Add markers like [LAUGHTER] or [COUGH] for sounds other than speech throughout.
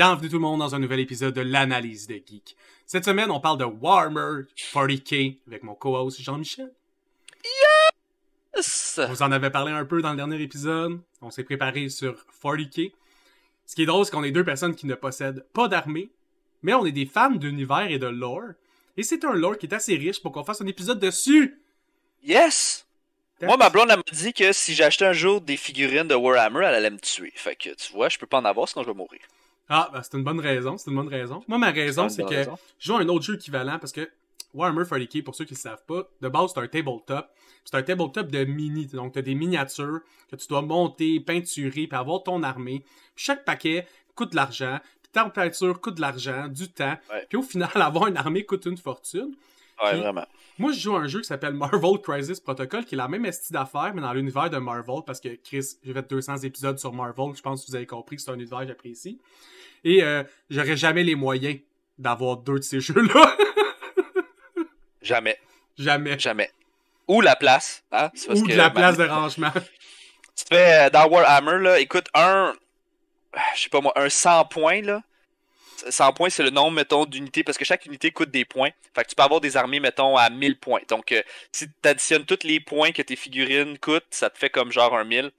Bienvenue tout le monde dans un nouvel épisode de l'analyse de geek. Cette semaine, on parle de Warmer 40K avec mon co-host Jean-Michel. Yes! Vous en avez parlé un peu dans le dernier épisode. On s'est préparé sur 40K. Ce qui est drôle, c'est qu'on est deux personnes qui ne possèdent pas d'armée, mais on est des fans d'univers et de lore. Et c'est un lore qui est assez riche pour qu'on fasse un épisode dessus. Yes! Moi, ma blonde, elle m'a dit que si j'achetais un jour des figurines de Warhammer, elle allait me tuer. Fait que, tu vois, je peux pas en avoir, sinon je vais mourir. Ah, ben, c'est une bonne raison. C'est une bonne raison. Moi, ma raison, c'est que je joue un autre jeu équivalent parce que Warhammer 40k, pour ceux qui ne savent pas, de base, c'est un tabletop. C'est un tabletop de mini. Donc, tu as des miniatures que tu dois monter, peinturer, puis avoir ton armée. chaque paquet coûte de l'argent. Puis ta peinture coûte de l'argent, du temps. Puis au final, [LAUGHS] avoir une armée coûte une fortune. Moi, je joue à un jeu qui s'appelle Marvel Crisis Protocol, qui est la même estime d'affaires, mais dans l'univers de Marvel, parce que Chris, j'ai fait 200 épisodes sur Marvel, je pense que vous avez compris que c'est un univers que j'apprécie. Et euh, j'aurais jamais les moyens d'avoir deux de ces [LAUGHS] jeux-là. jamais. Jamais. Jamais. Ou la place. Hein, Ou de la place de rangement. Tu fais euh, dans Warhammer, là, écoute, un. Je sais pas moi, un 100 points, là 100 points, c'est le nombre, mettons, d'unités, parce que chaque unité coûte des points. Fait tu peux avoir des armées, mettons, à 1000 points. Donc, euh, si tu additionnes tous les points que tes figurines coûtent, ça te fait comme genre un 1000.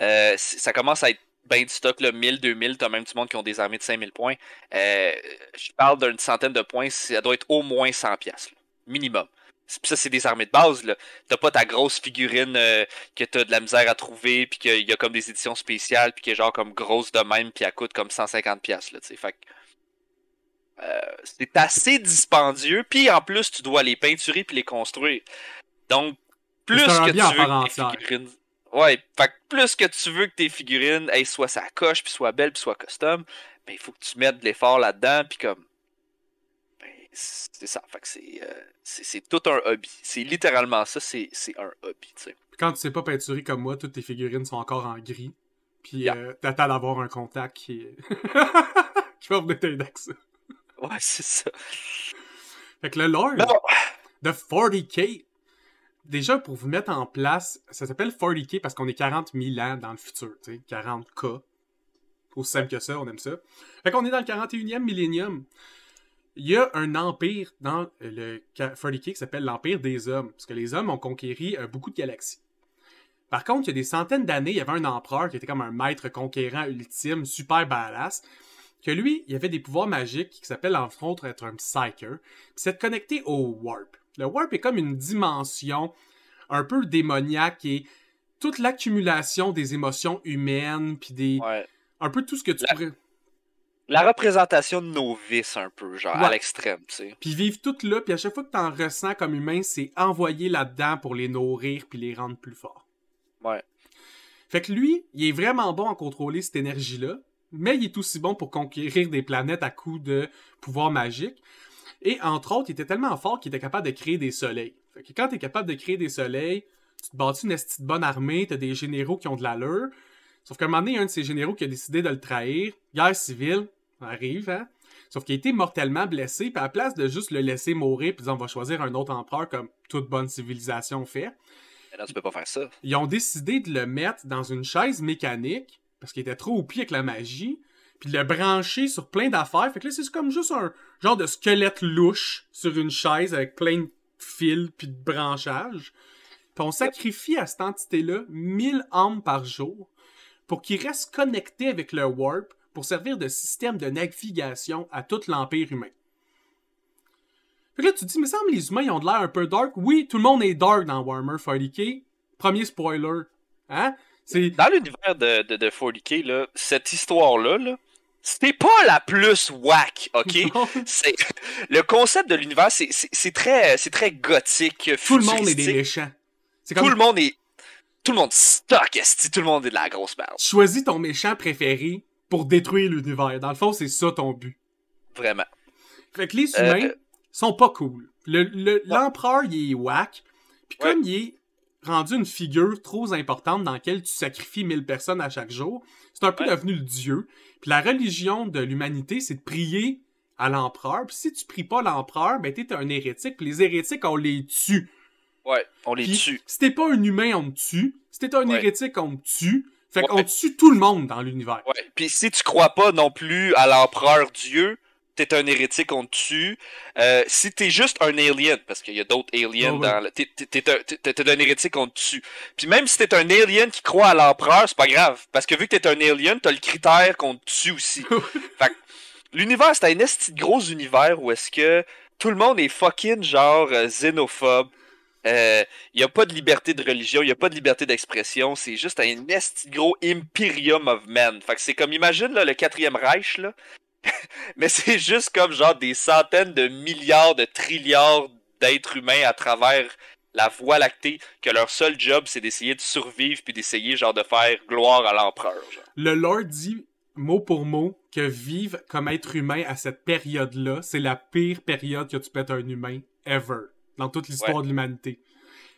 Euh, ça commence à être ben du stock, 1000, 2000, t'as même du monde qui ont des armées de 5000 points. Euh, je parle d'une centaine de points, ça doit être au moins 100 pièces minimum ça, c'est des armées de base. là. T'as pas ta grosse figurine euh, que t'as de la misère à trouver, puis qu'il y a comme des éditions spéciales, puis qui est genre comme grosse de même, puis elle coûte comme 150$. Là, t'sais. fait euh, c'est assez dispendieux, puis en plus, tu dois les peinturer puis les construire. Donc, plus que tu veux Ouais, fait que plus que tu veux que tes figurines soit sa coche, puis soit belles, puis soit custom, ben, il faut que tu mettes de l'effort là-dedans, puis comme c'est ça. Fait que euh, c'est, tout un hobby. C'est littéralement ça, c'est, un hobby, Quand tu sais pas peinturer comme moi, toutes tes figurines sont encore en gris. Puis yeah. Euh, t'attends d'avoir un contact qui, [LAUGHS] qui va venir t'aider avec ça. Ouais, c'est ça. Fait que le lore de 40K, déjà pour vous mettre en place, ça s'appelle 40K parce qu'on est 40 000 ans dans le futur, tu sais, 40K. Aussi simple que ça, on aime ça. Fait qu'on est dans le 41e millénium il y a un empire dans euh, le 40K qui s'appelle l'Empire des Hommes, parce que les hommes ont conquéri euh, beaucoup de galaxies. Par contre, il y a des centaines d'années, il y avait un empereur qui était comme un maître conquérant ultime, super badass, que lui, il avait des pouvoirs magiques qui s'appellent en autres être un psyker, puis c'est connecté au warp. Le warp est comme une dimension un peu démoniaque et toute l'accumulation des émotions humaines, puis des... Un peu tout ce que tu pourrais la représentation de nos vices un peu, genre à l'extrême, tu sais. Puis vivent tout là, puis à chaque fois que t'en ressens comme humain, c'est envoyé là-dedans pour les nourrir puis les rendre plus forts. Ouais. Fait que lui, il est vraiment bon à contrôler cette énergie-là, mais il est aussi bon pour conquérir des planètes à coups de pouvoir magique. Et entre autres, il était tellement fort qu'il était capable de créer des soleils. Fait que quand t'es capable de créer des soleils, tu te bâtis une petite bonne armée, t'as des généraux qui ont de la l'allure, Sauf qu'à un moment donné, un de ses généraux qui a décidé de le trahir, guerre civile, arrive, hein? Sauf qu'il a été mortellement blessé, puis à la place de juste le laisser mourir, puis on va choisir un autre empereur comme toute bonne civilisation fait. Mais là, tu peux pas faire ça. Ils ont décidé de le mettre dans une chaise mécanique, parce qu'il était trop au pied avec la magie, puis de le brancher sur plein d'affaires. Fait que là, c'est comme juste un genre de squelette louche sur une chaise avec plein de fils puis de branchages. Puis on sacrifie à cette entité-là 1000 âmes par jour pour qu'ils restent connectés avec le warp pour servir de système de navigation à tout l'Empire humain. Fait là, tu te dis, mais semble les humains ils ont de l'air un peu dark. Oui, tout le monde est dark dans Warhammer 40k. Premier spoiler. Hein? Dans l'univers de, de, 40k, là, cette histoire-là, c'était pas la plus whack, ok? [LAUGHS] le concept de l'univers, c'est, très, c'est très gothique. Tout le monde est des Tout le monde est tout le monde stock, si tout le monde est de la grosse merde. Choisis ton méchant préféré pour détruire l'univers. Dans le fond, c'est ça ton but. Vraiment. Fait que les euh, humains euh, sont pas cool. L'empereur, le, il est whack. Puis comme il est rendu une figure trop importante dans laquelle tu sacrifies 1000 personnes à chaque jour, c'est un peu devenu le dieu. Puis la religion de l'humanité, c'est de prier à l'empereur. Puis si tu pries pas l'empereur, ben t'es un hérétique. Puis les hérétiques, on les tue. Ouais, on les tue. Si t'es pas un humain, on te tue. Si t'es un hérétique, on te tue. Fait qu'on tue tout le monde dans l'univers. Ouais. Puis si tu crois pas non plus à l'empereur Dieu, t'es un hérétique, on te tue. si t'es juste un alien, parce qu'il y a d'autres aliens ah dans le... T'es, un, t'es hérétique, on te tue. Puis même si t'es un alien qui croit à l'empereur, c'est pas grave. Parce que vu que t'es un alien, t'as le critère qu'on te tue aussi. [LAUGHS] fait que l'univers, c'est un esti gros univers où est-ce que tout le monde est fucking genre euh, xénophobe, il euh, n'y a pas de liberté de religion, il n'y a pas de liberté d'expression, c'est juste un estigro gros imperium of men. Fait c'est comme, imagine le quatrième Reich, [LAUGHS] mais c'est juste comme genre des centaines de milliards, de trilliards d'êtres humains à travers la voie lactée, que leur seul job c'est d'essayer de survivre puis d'essayer genre de faire gloire à l'empereur. Le Lord dit mot pour mot que vivre comme être humain à cette période-là, c'est la pire période que tu peux être un humain ever dans toute l'histoire de l'humanité.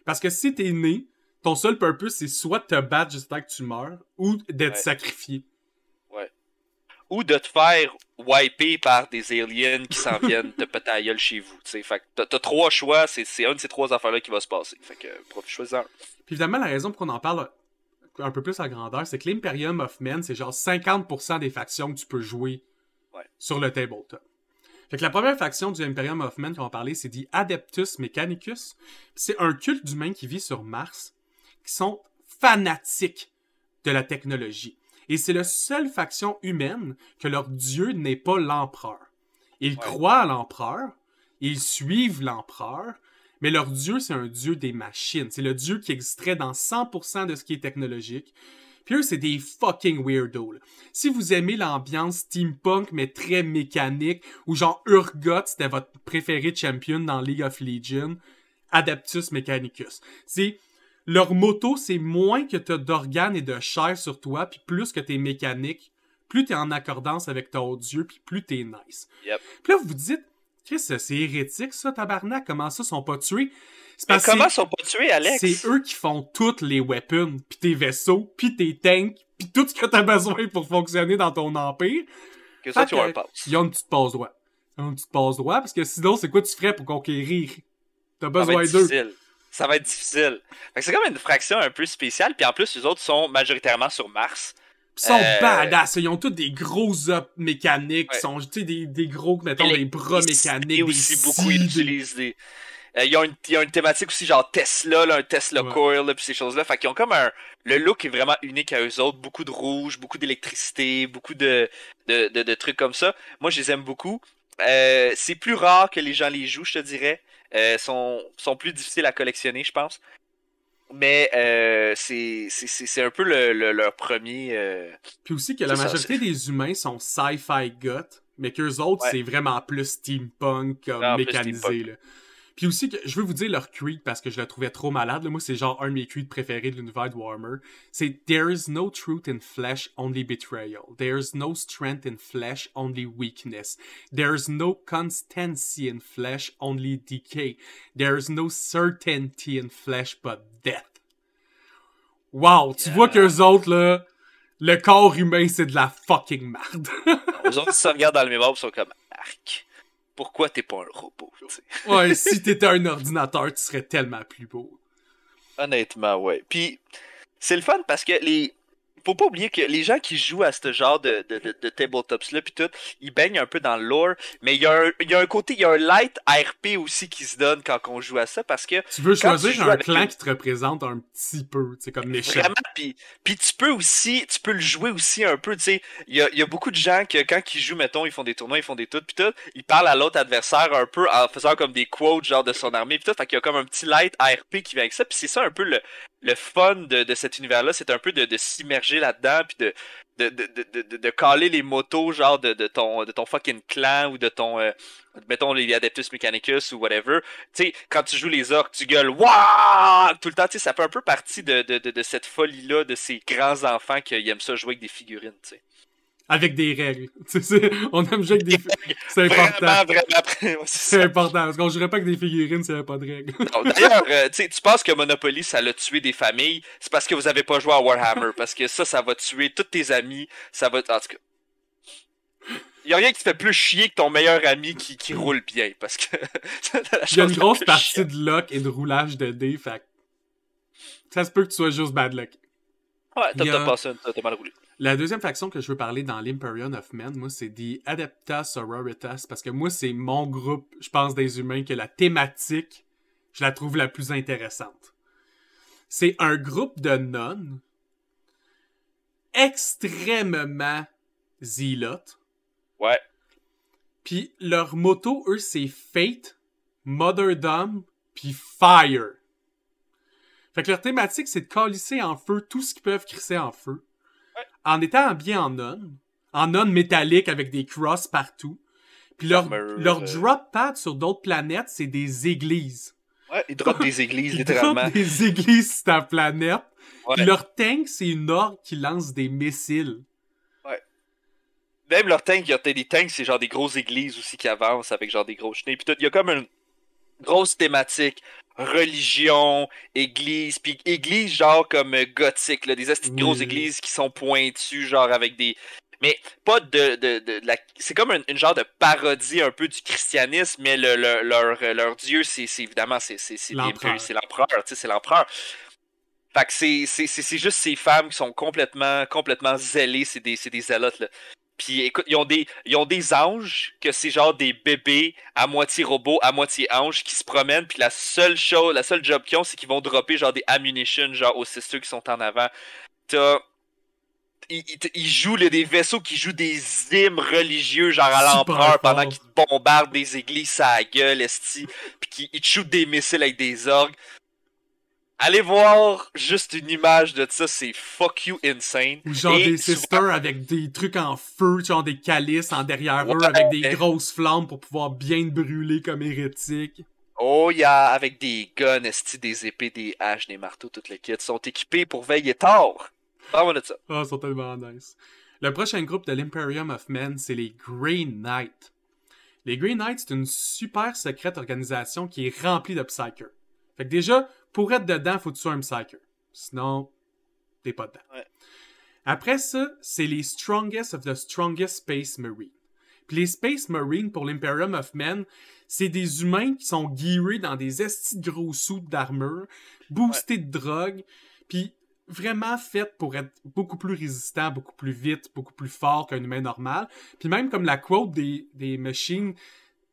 Parce que si t'es né, ton seul purpose, c'est soit de te battre jusqu'à que tu meurs, ou d'être sacrifié. Ouais. Ou de te faire wiper par des aliens qui s'en [LAUGHS] viennent te péter chez vous. T'sais. Fait t'as trois choix, c'est une de ces trois affaires-là qui va se passer. Fait que, choisir. Puis évidemment, la raison pour qu'on en parle un peu plus à grandeur, c'est que l'Imperium of Men, c'est genre 50% des factions que tu peux jouer sur le tabletop que la première faction du Imperium Hoffman qu'on va parler, c'est dit Adeptus Mechanicus. C'est un culte d'humains qui vit sur Mars, qui sont fanatiques de la technologie. Et c'est la seule faction humaine que leur dieu n'est pas l'empereur. Ils croient à l'empereur, ils suivent l'empereur, mais leur dieu, c'est un dieu des machines. C'est le dieu qui existerait dans 100% de ce qui est technologique. Puis eux, c'est des fucking weirdos. Si vous aimez l'ambiance steampunk, mais très mécanique, ou genre Urgot, c'était votre préféré champion dans League of Legends, Adaptus Mechanicus. C'est leur moto, c'est moins que t'as d'organes et de chair sur toi, puis plus que t'es mécanique, plus t'es en accordance avec ton dieu, puis plus t'es nice. Puis là, vous vous dites, Chris, c'est hérétique ça, tabarnak, comment ça, sont pas tués? Mais comment sont pas tués, Alex? C'est eux qui font toutes les weapons, puis tes vaisseaux, puis tes tanks, puis tout ce que t'as besoin pour fonctionner dans ton empire. Que ça, tu as un Il Ils ont une petite passe droit. une petite passe droit, parce que sinon, c'est quoi tu ferais pour conquérir? T'as besoin d'eux. Ça va être difficile. C'est comme une fraction un peu spéciale, puis en plus, les autres sont majoritairement sur Mars. Ils sont euh, badass. Ils ont tous des gros up mécaniques. Ils sont, tu des, gros, mettons, des bras mécaniques. Et aussi, beaucoup, ils utilisent des il y a une, thématique aussi genre Tesla, un Tesla coil, puis ces choses-là. Fait qu'ils ont comme un... Le look est vraiment unique à eux autres. Beaucoup de rouge, beaucoup d'électricité, beaucoup de de, trucs comme ça. Moi, je les aime beaucoup. Euh, c'est plus rare que les gens les jouent, je te dirais. Euh, sont, plus difficiles à collectionner, je pense. Mais euh, c'est, un peu leur premier. Euh, puis aussi que la majorité des humains sont sci-fi gut, mais qu'eux autres, c'est vraiment plus steampunk comme mécanisé. Puis aussi, que, je veux vous dire leur creed parce que je la trouvais trop malade. Moi, c'est genre un de mes creeds préférés de l'univers de Warhammer. C'est There is no truth in flesh, only betrayal. There is no strength in flesh, only weakness. There is no constancy in flesh, only decay. There is no certainty in flesh, but death. Wow, tu vois vois qu'eux autres, là, le corps humain, c'est de la fucking merde. Eux autres, ils se regardent dans le miroir, ils sont comme arc pourquoi t'es pas un robot? [LAUGHS] Ouais, si t'étais un ordinateur, tu serais tellement plus beau. Honnêtement, ouais. Puis, c'est le fun parce que les, faut pas oublier que les gens qui jouent à ce genre de, de, de, tabletops-là, puis tout, ils baignent un peu dans le mais il y, a un, côté, il y a un light RP aussi qui se donne quand on joue à ça, parce que... Tu veux choisir un clan qui te représente un petit peu, tu comme méchant. Vraiment, puis, tu peux aussi, tu peux le jouer aussi un peu, tu sais, il y a, beaucoup de gens que quand ils jouent, mettons, ils font des tournois, ils font des tout, puis tout, ils parlent à l'autre adversaire un peu en faisant comme des quotes, genre de son armée, puis tout, fait qu'il y a comme un petit light RP qui vient avec ça, puis c'est ça un peu le, le fun de, cet univers-là, c'est un peu de s'immerger là-dedans, puis de, de, de, caler les motos, genre, de, ton, de ton fucking clan ou de ton. Euh, mettons les Adeptus Mechanicus ou whatever. Tu sais, quand tu joues les orques, tu gueules Waouh Tout le temps, tu sais, ça fait un peu partie de, de cette folie-là de ces grands enfants qui aiment ça jouer avec des figurines, tu sais avec des règles. [LAUGHS] on aime jouer avec des [LAUGHS] C'est important. Vraiment, vraiment. c'est [LAUGHS] important. Parce qu'on jouerait pas avec des figurines s'il n'y avait pas de règles. D'ailleurs, euh, tu sais, tu penses que Monopoly, ça l'a tué des familles? C'est parce que vous avez pas joué à Warhammer. Parce que ça, ça va tuer tous tes amis. Ça va. En tout cas. Il a rien qui te fait plus chier que ton meilleur ami qui, roule bien. Parce que. Il y a une grosse partie de luck et de roulage de dés. Fait ça se peut que tu sois juste bad luck. Ouais, t'as a... passé, t'as mal roulé. La deuxième faction que je veux parler dans l'Imperium of Men, moi, c'est The Adepta Sororitas, parce que moi, c'est mon groupe, je pense, des humains, que la thématique, je la trouve la plus intéressante. C'est un groupe de nonnes extrêmement zilotes, Ouais. Puis leur moto, eux, c'est Fate, Motherdom, puis Fire. Fait que leur thématique, c'est de calisser en feu tout ce qu'ils peuvent crisser en feu en étant bien en non, en non métallique avec des crosses partout. Puis leur, euh, drop pad sur d'autres planètes, c'est des églises. Ouais, ils droppent des églises, littéralement. des églises sur ta planète. Puis leur tank, c'est une orgue qui lance des missiles. Ouais. Même leur tank, il y a des tanks, c'est genre des grosses églises aussi qui avancent avec genre des gros chenilles. Puis il y a comme une grosse thématique religion, église, puis église genre comme euh, gothique, là, des grosses mm. églises qui sont pointues, genre avec des... Mais pas de... C'est comme une genre de parodie un peu du christianisme, mais euh, leur, dieu, c'est évidemment, c'est l'empereur, tu sais, c'est l'empereur. Fait que c'est juste ces femmes qui sont complètement, complètement zélées, c'est des, des zélotes, là. Puis écoute, ils ont des, ont des anges que c'est genre des bébés à moitié robots, à moitié anges qui se promènent. Puis la seule chose, la seule job qu'ils ont, c'est qu'ils vont dropper genre des ammunitions genre aux ceux qui sont en avant. T'as ils, il, y jouent des vaisseaux qui jouent des hymnes religieux genre à l'empereur pendant qu'ils bombardent des églises à la gueule esti puis qu'ils shootent des missiles avec des orgues Allez voir juste une image de ça, c'est fuck you insane. Ou genre des sisters avec des trucs en feu, genre des calices en derrière eux avec des grosses flammes pour pouvoir bien brûler comme hérétique. Oh yeah, avec des guns, des épées, des haches, des marteaux, toutes les kits sont équipés pour veiller tard. Parle-moi de ça. oh, ils tellement nice. Le prochain groupe de l'Imperium of Men, c'est les Grey Knights. Les Grey Knights, c'est une super secrète organisation qui est remplie de psychers. Fait que déjà, pour être dedans, faut que tu sois un psyker. Sinon, t'es pas dedans. Après ça, c'est les Strongest of the Strongest Space Marine. Puis les Space Marines pour l'Imperium of Men, c'est des humains qui sont gearés dans des estis de gros sous d'armure, boostés de drogue, puis vraiment faits pour être beaucoup plus résistants, beaucoup plus vite, beaucoup plus forts qu'un humain normal. Puis même comme la quote des, machines,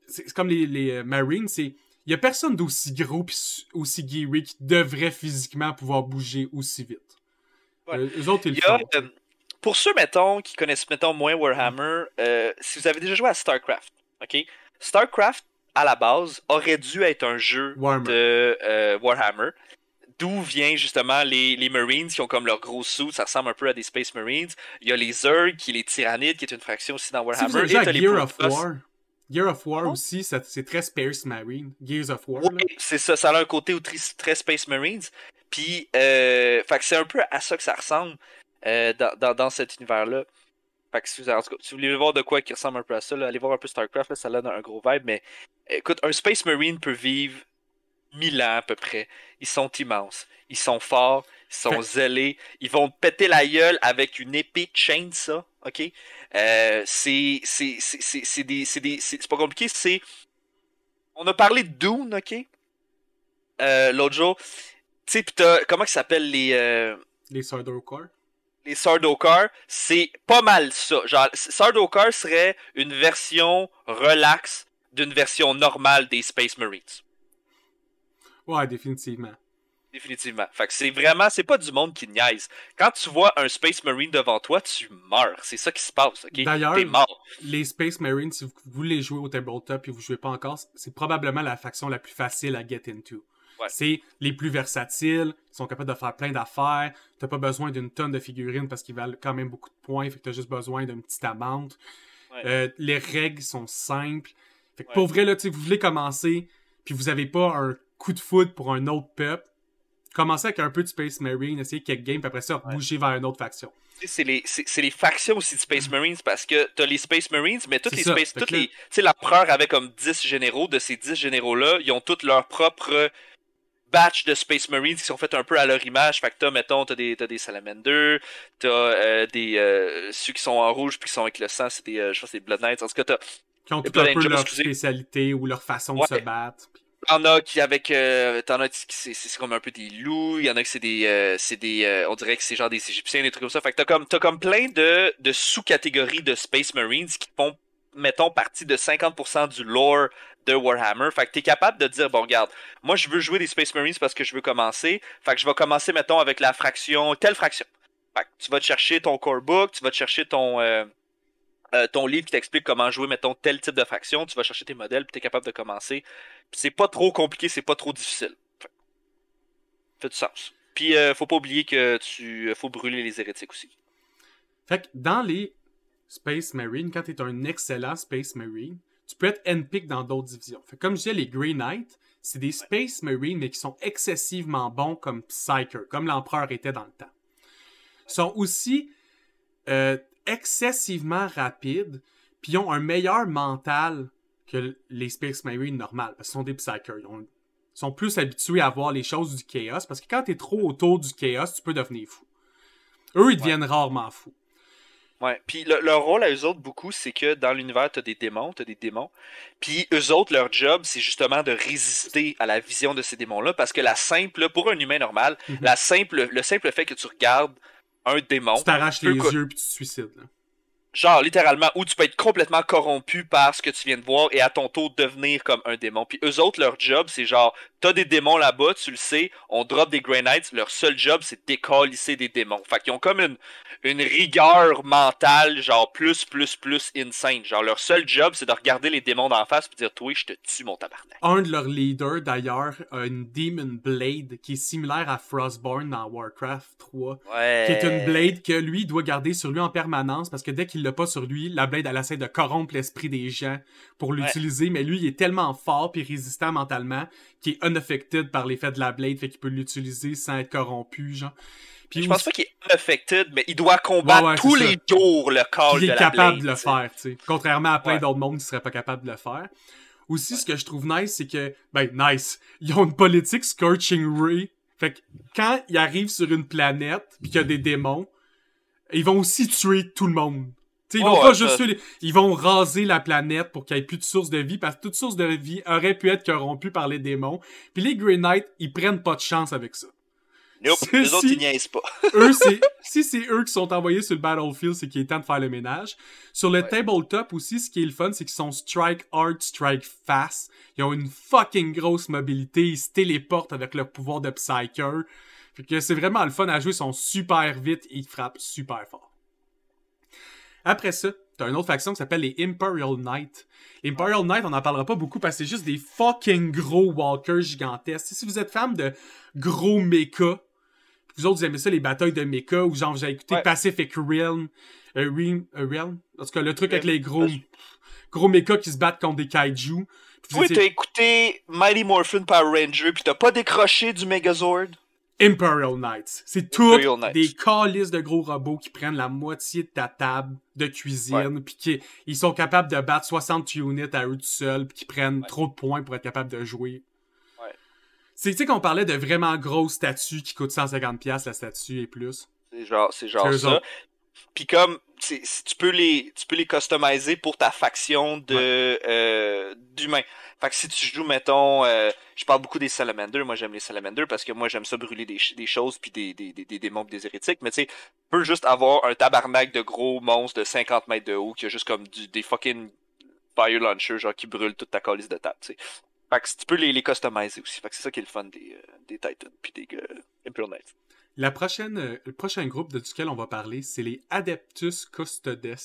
c'est comme les euh, Marines, c'est il y a personne d'aussi gros pis aussi geary qui devrait physiquement pouvoir bouger aussi vite. Euh, euh, pour ceux, mettons, qui connaissent, mettons, moins Warhammer, euh, si vous avez déjà joué à StarCraft, OK? StarCraft, à la base, aurait dû être un jeu de Warhammer. D'où vient justement les, Marines qui ont comme leur gros sous, ça ressemble un peu à des Space Marines. Il y a les Zerg, qui les Tyrannides, qui est une fraction aussi dans Warhammer. Si of War. Gear of War oh. aussi, c'est très Space Marine. Gears of War. Oui, c'est ça. Ça a un côté très Space Marines. Puis, euh, c'est un peu à ça que ça ressemble euh, dans, dans, dans, cet univers-là. Fait que si vous, en tout si vous, voulez voir de quoi qui ressemble un peu à ça, allez voir un peu StarCraft, ça donne un gros vibe. Mais écoute, un Space Marine peut vivre mille ans à peu près. Ils sont immenses. Ils sont forts. Ils sont zélés. Ils vont péter la gueule avec une épée de ça OK? Euh, c'est des. C'est pas compliqué, c'est. On a parlé de Dune, OK? Euh, l'autre jour. Tu sais, Comment ça s'appellent les. Euh, les Sardaukar? Les Sardaukar, c'est pas mal ça. Genre, Sardaukar serait une version relax d'une version normale des Space Marines. Ouais, définitivement. Définitivement. Fait que c'est vraiment, c'est pas du monde qui niaise. Quand tu vois un Space Marine devant toi, tu meurs. C'est ça qui se passe, ok? D'ailleurs, les Space Marines, si vous voulez jouer au tabletop et vous jouez pas encore, c'est probablement la faction la plus facile à get into. C'est les plus versatiles, ils sont capables de faire plein d'affaires. T'as pas besoin d'une tonne de figurines parce qu'ils valent quand même beaucoup de points, fait que t'as juste besoin d'une petite amende. Euh, les règles sont simples. Fait que pour vrai, là, vous voulez commencer, puis vous avez pas un coup de foot pour un autre peuple, commencer avec un peu de Space Marines essayer quelques games, puis après ça, bouger vers une autre faction. C'est les, les, factions aussi de Space mm. Marines parce que t'as les Space Marines, mais toutes les Space. Toutes les, tu sais, l'empereur avait comme 10 généraux. De ces 10 généraux-là, ils ont toutes leurs propres batch de Space Marines qui sont faites un peu à leur image. Fait que t'as, mettons, t'as des, as des Salamanders, t'as euh, des. Euh, ceux qui sont en rouge puis qui sont avec le sang, c'est des. Euh, je pense c'est des Blood Knights. En tout cas, t'as. Qui ont tout un peu leur spécialité ou leur façon de se battre. T'en as qui avec euh, t'en as qui c'est comme un peu des loups, il y en a qui c'est des euh, c'est des euh, on dirait que c'est genre des égyptiens des trucs comme ça. Fait que t'as comme t'as comme plein de de sous-catégories de Space Marines qui font mettons partie de 50% du lore de Warhammer. Fait que t'es capable de dire bon regarde, moi je veux jouer des Space Marines parce que je veux commencer. Fait que je vais commencer mettons avec la fraction telle fraction. Fait que tu vas te chercher ton core book, tu vas te chercher ton euh, euh, ton livre qui t'explique comment jouer, mettons, tel type de faction, tu vas chercher tes modèles, puis es capable de commencer. c'est pas trop compliqué, c'est pas trop difficile. Fait, du sens. Puis euh, faut pas oublier que tu euh, faut brûler les hérétiques aussi. Fait que dans les Space Marine, quand t'es un excellent Space Marine, tu peux être n dans d'autres divisions. Fait comme je disais, les Grey Knights, c'est des Space Marines, mais qui sont excessivement bons comme Psyker, comme l'Empereur était dans le temps. Ils sont aussi excessivement rapides, puis ils ont un meilleur mental que les Space Marines normales, parce qu'ils sont des Psychers. Ils, sont plus habitués à voir les choses du chaos, parce que quand t'es trop autour du chaos, tu peux devenir fou. Eux, ils deviennent rarement fous. Ouais, puis leur rôle à eux autres, beaucoup, c'est que dans l'univers, t'as des démons, t'as des démons. Puis eux autres, leur job, c'est justement de résister à la vision de ces démons-là, parce que la simple, pour un humain normal, mhm. la simple, le simple fait que tu regardes un démon. Tu t'arraches les yeux puis tu te suicides. Là genre littéralement où tu peux être complètement corrompu par ce que tu viens de voir et à ton tour devenir comme un démon. Puis eux autres, leur job, c'est genre, t'as des démons là-bas, tu le sais, on drop des grenades leur seul job, c'est décalisser des démons. Fait qu'ils ont comme une, rigueur mentale, genre plus, plus, plus insane. Genre leur seul job, c'est de regarder les démons d'en face pour dire, toi, je te tue, mon tabarnak. Un de leurs leaders, d'ailleurs, a une Demon Blade qui est similaire à Frostborn dans Warcraft 3. Ouais. Qui est une blade que lui, doit garder sur lui en permanence parce que dès qu'il pas sur lui, la Blade, la essaie de corrompre l'esprit des gens pour l'utiliser, mais lui, il est tellement fort et résistant mentalement qu'il est unaffected par l'effet de la Blade, fait qu'il peut l'utiliser sans être corrompu, genre. Puis je pense pas qu'il est unaffected, mais il doit combattre tous les jours le corps de la Blade. Il est capable de le faire, tu sais. Contrairement à plein d'autres mondes qui seraient pas capables de le faire. Aussi, ce que je trouve nice, c'est que, ben, nice, ils ont une politique Scorching Ray. Fait que quand ils arrivent sur une planète, puis qu'il y a des démons, ils vont aussi tuer tout le monde ils vont oh, Ils vont raser la planète pour qu'il n'y ait plus de source de vie, parce que toute source de vie aurait pu être corrompue par les démons. Puis les Grey Knights, ils prennent pas de chance avec ça. [LAUGHS] les autres, ils pas. [LAUGHS] si c'est eux qui sont envoyés sur le battlefield, c'est qu'il est temps de faire le ménage. Sur le tabletop aussi, ce qui est le fun, c'est qu'ils sont strike hard, strike fast. Ils ont une fucking grosse mobilité. Ils se téléportent avec le pouvoir de Psyker. Fait que c'est vraiment le fun à jouer. Ils sont super vite et ils frappent super fort. Après ça, t'as une autre faction qui s'appelle les Imperial Knights. Imperial Knights, on en parlera pas beaucoup parce que c'est juste des fucking gros walkers gigantesques. Si vous êtes fan de gros mechas, vous autres, vous aimez ça, les batailles de mecha, ou genre, vous avez écouté Pacific Realm, euh, Realm, euh, Realm, en tout cas, le truc avec euh, les gros, gros mechas qui se battent contre des kaiju. Oui, t'as écouté Mighty Morphin par Ranger, puis t'as pas décroché du Megazord. Imperial Knights. C'est tout des calices de gros robots qui prennent la moitié de ta table de cuisine, puis qui ils sont capables de battre 60 units à eux tout seuls, puis qui prennent trop de points pour être capables de jouer. Ouais. C'est, tu sais, qu'on parlait de vraiment grosses statues qui coûtent 150$ la statue et plus. C'est genre, c'est genre ça. Puis comme, tu peux les tu peux les customiser pour ta faction de euh, d'humains. Fait que si tu joues mettons euh, je parle beaucoup des salamanders, moi j'aime les salamanders parce que moi j'aime ça brûler des, choses puis des des des, des des hérétiques, mais tu sais, peux juste avoir un tabarnak de gros monstres de 50 mètres de haut qui a juste comme des fucking fire launchers qui brûle toute ta calice de table, tu Fait que tu peux les, les customiser aussi. Fait que c'est ça qui est le fun des, euh, Titans puis des euh, prochaine, euh, le prochain groupe de, duquel on va parler, c'est les Adeptus Custodes.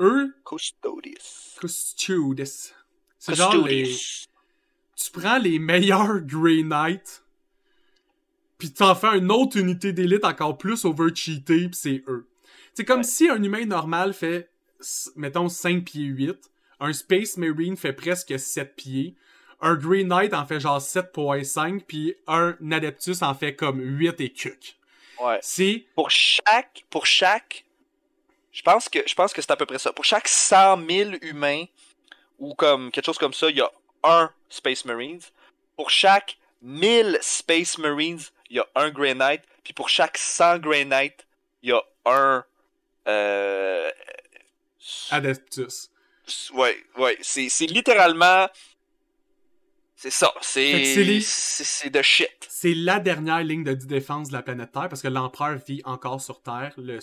Eux. Custodes. Custodes. C'est genre les. Tu prends les meilleurs [LAUGHS] Grey Knights, puis t'en fais une autre unité d'élite encore plus overcheatée, puis c'est eux. C'est comme si un humain normal fait, mettons, 5 pieds 8, un Space Marine fait presque 7 pieds, un Green Knight en fait genre 7.5, puis un Adeptus en fait comme 8 et cuc. Ouais. Si... Pour chaque, pour chaque, je pense que, je pense que c'est à peu près ça. Pour chaque 100 000 humains, ou comme quelque chose comme ça, il y a un Space Marines. Pour chaque 1000 Space Marines, il y a un Grey Knight. Puis pour chaque 100 Grey Knight, il y a un. Euh... Adeptus. Ouais, ouais. C'est littéralement c'est ça, c'est de shit. C'est la dernière ligne de défense de la planète Terre parce que l'empereur vit encore sur Terre. Le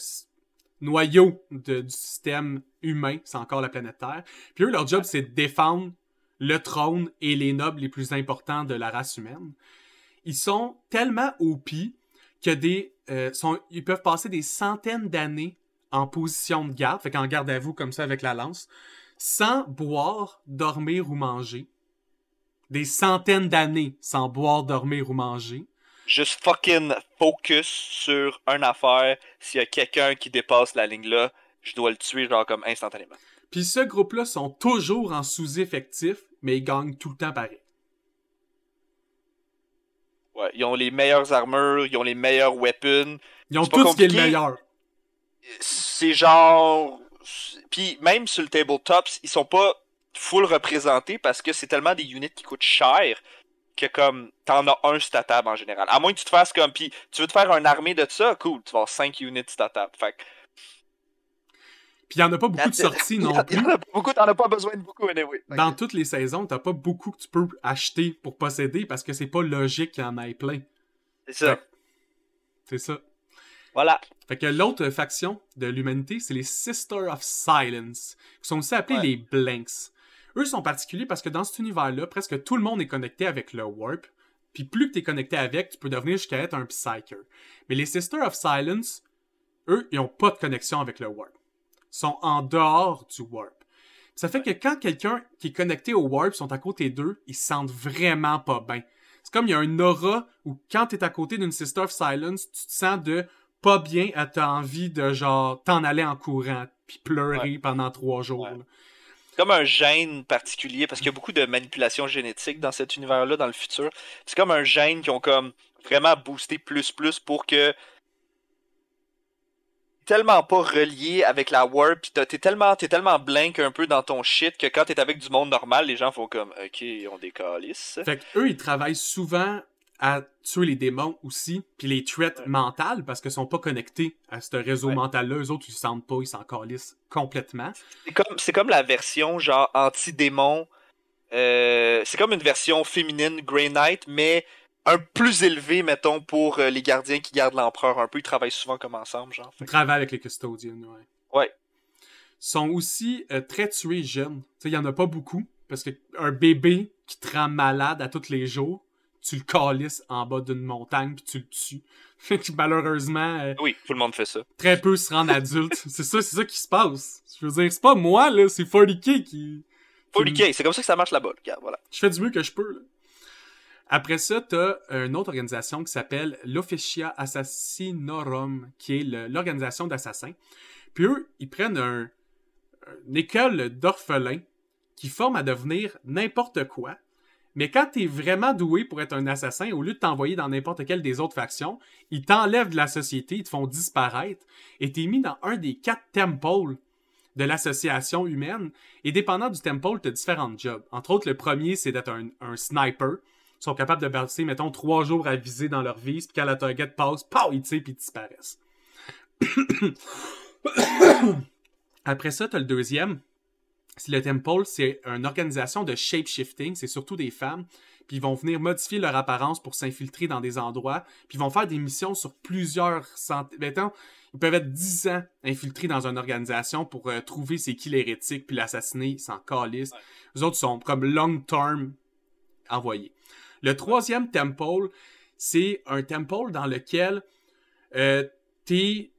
noyau du système humain, c'est encore la planète Terre. Puis eux, leur job, c'est de défendre le trône et les nobles les plus importants de la race humaine. Ils sont tellement au que des euh, ils peuvent passer des centaines d'années en position de garde, fait qu'en garde à vous comme ça avec la lance, sans boire, dormir ou manger des centaines d'années sans boire, dormir ou manger. Juste fucking focus sur une affaire. S'il y a quelqu'un qui dépasse la ligne-là, je dois le tuer, genre, comme instantanément. Puis ce groupe-là sont toujours en sous-effectif, mais ils gagnent tout le temps pareil. Ouais, ils ont les meilleures armures, ils ont les meilleures weapons. Ils ont tout ce qui est le meilleur. C'est genre. Puis même sur le tabletop, ils sont pas full représenté parce que c'est tellement des units qui coûtent cher que comme t'en as un sur en général. À moins que tu te fasses comme puis tu veux te faire une armée de ça, cool, tu vas avoir 5 units sur ta Fait puis il n'y en a pas beaucoup de sorties [LAUGHS] non plus. a beaucoup, t'en as pas besoin de beaucoup, Dans toutes les saisons, t'as pas beaucoup que tu peux acheter pour posséder parce que c'est pas logique qu'il y en ait plein. C'est ça. C'est ça. Voilà. Fait que l'autre faction de l'humanité, c'est les Sisters of Silence, qui sont aussi appelés les Blanks. Eux sont particuliers parce que dans cet univers-là, presque tout le monde est connecté avec le Warp. Puis plus que tu es connecté avec, tu peux devenir jusqu'à être un Psyker. Mais les Sisters of Silence, eux, ils n'ont pas de connexion avec le Warp. Ils sont en dehors du Warp. Ça fait que quand quelqu'un qui est connecté au Warp sont à côté d'eux, ils se sentent vraiment pas bien. C'est comme il y a un aura où quand tu es à côté d'une Sister of Silence, tu te sens de pas bien tu t'as envie de genre t'en aller en courant puis pleurer pendant trois jours comme un gène particulier, parce qu'il y a beaucoup de manipulations génétiques dans cet univers-là, dans le futur. C'est comme un gène qui ont comme vraiment boosté plus plus pour que tellement pas relié avec la warp, pis t'es tellement, t'es tellement blank un peu dans ton shit que quand t'es avec du monde normal, les gens font comme, ok, on décalisse. Fait que eux, ils travaillent souvent à tuer les démons aussi, puis les traites mentales, parce qu'ils sont pas connectés à ce réseau mental-là. Eux autres, ils se sentent pas, ils s'en calissent complètement. C'est comme, comme la version genre anti-démon. Euh, c'est comme une version féminine Grey Knight, mais un plus élevé, mettons, pour euh, les gardiens qui gardent l'empereur un peu. Ils travaillent souvent comme ensemble, genre. Ils travaillent avec les custodians, ouais. Sont aussi euh, très tués jeunes. Tu il y en a pas beaucoup, parce qu'un bébé qui te rend malade à tous les jours, tu le calisses en bas d'une montagne puis tu le tues. [LAUGHS] malheureusement. Euh, oui, tout le monde fait ça. Très peu se rendent adultes. c'est ça, c'est ça qui se passe. Je veux dire, c'est pas moi, là, c'est 40K qui. 40K, c'est comme ça que ça marche là-bas, gars. voilà. Je fais du mieux que je peux, Après ça, t'as une autre organisation qui s'appelle l'Officia Assassinorum, qui est l'organisation d'assassins. Puis eux, ils prennent un, une école d'orphelins qui forment à devenir n'importe quoi, mais quand tu es vraiment doué pour être un assassin, au lieu de t'envoyer dans n'importe quelle des autres factions, ils t'enlèvent de la société, ils te font disparaître, et t'es mis dans un des quatre temples de l'association humaine. Et dépendant du temple, tu as différents jobs. Entre autres, le premier, c'est d'être un, sniper. Ils sont capables de passer, mettons, trois jours à viser dans leur vis, puis quand la target passe, pow, ils tirent, puis ils disparaissent. [COUGHS] Après ça, tu le deuxième, le Temple, c'est une organisation de shape-shifting, c'est surtout des femmes, puis ils vont venir modifier leur apparence pour s'infiltrer dans des endroits, puis ils vont faire des missions sur plusieurs centaines. Ben, Mettons, ils peuvent être 10 ans infiltrés dans une organisation pour euh, trouver c'est qui l'hérétique, puis l'assassiner, sans s'en Les autres sont comme long-term envoyés. Le troisième Temple, c'est un Temple dans lequel euh, es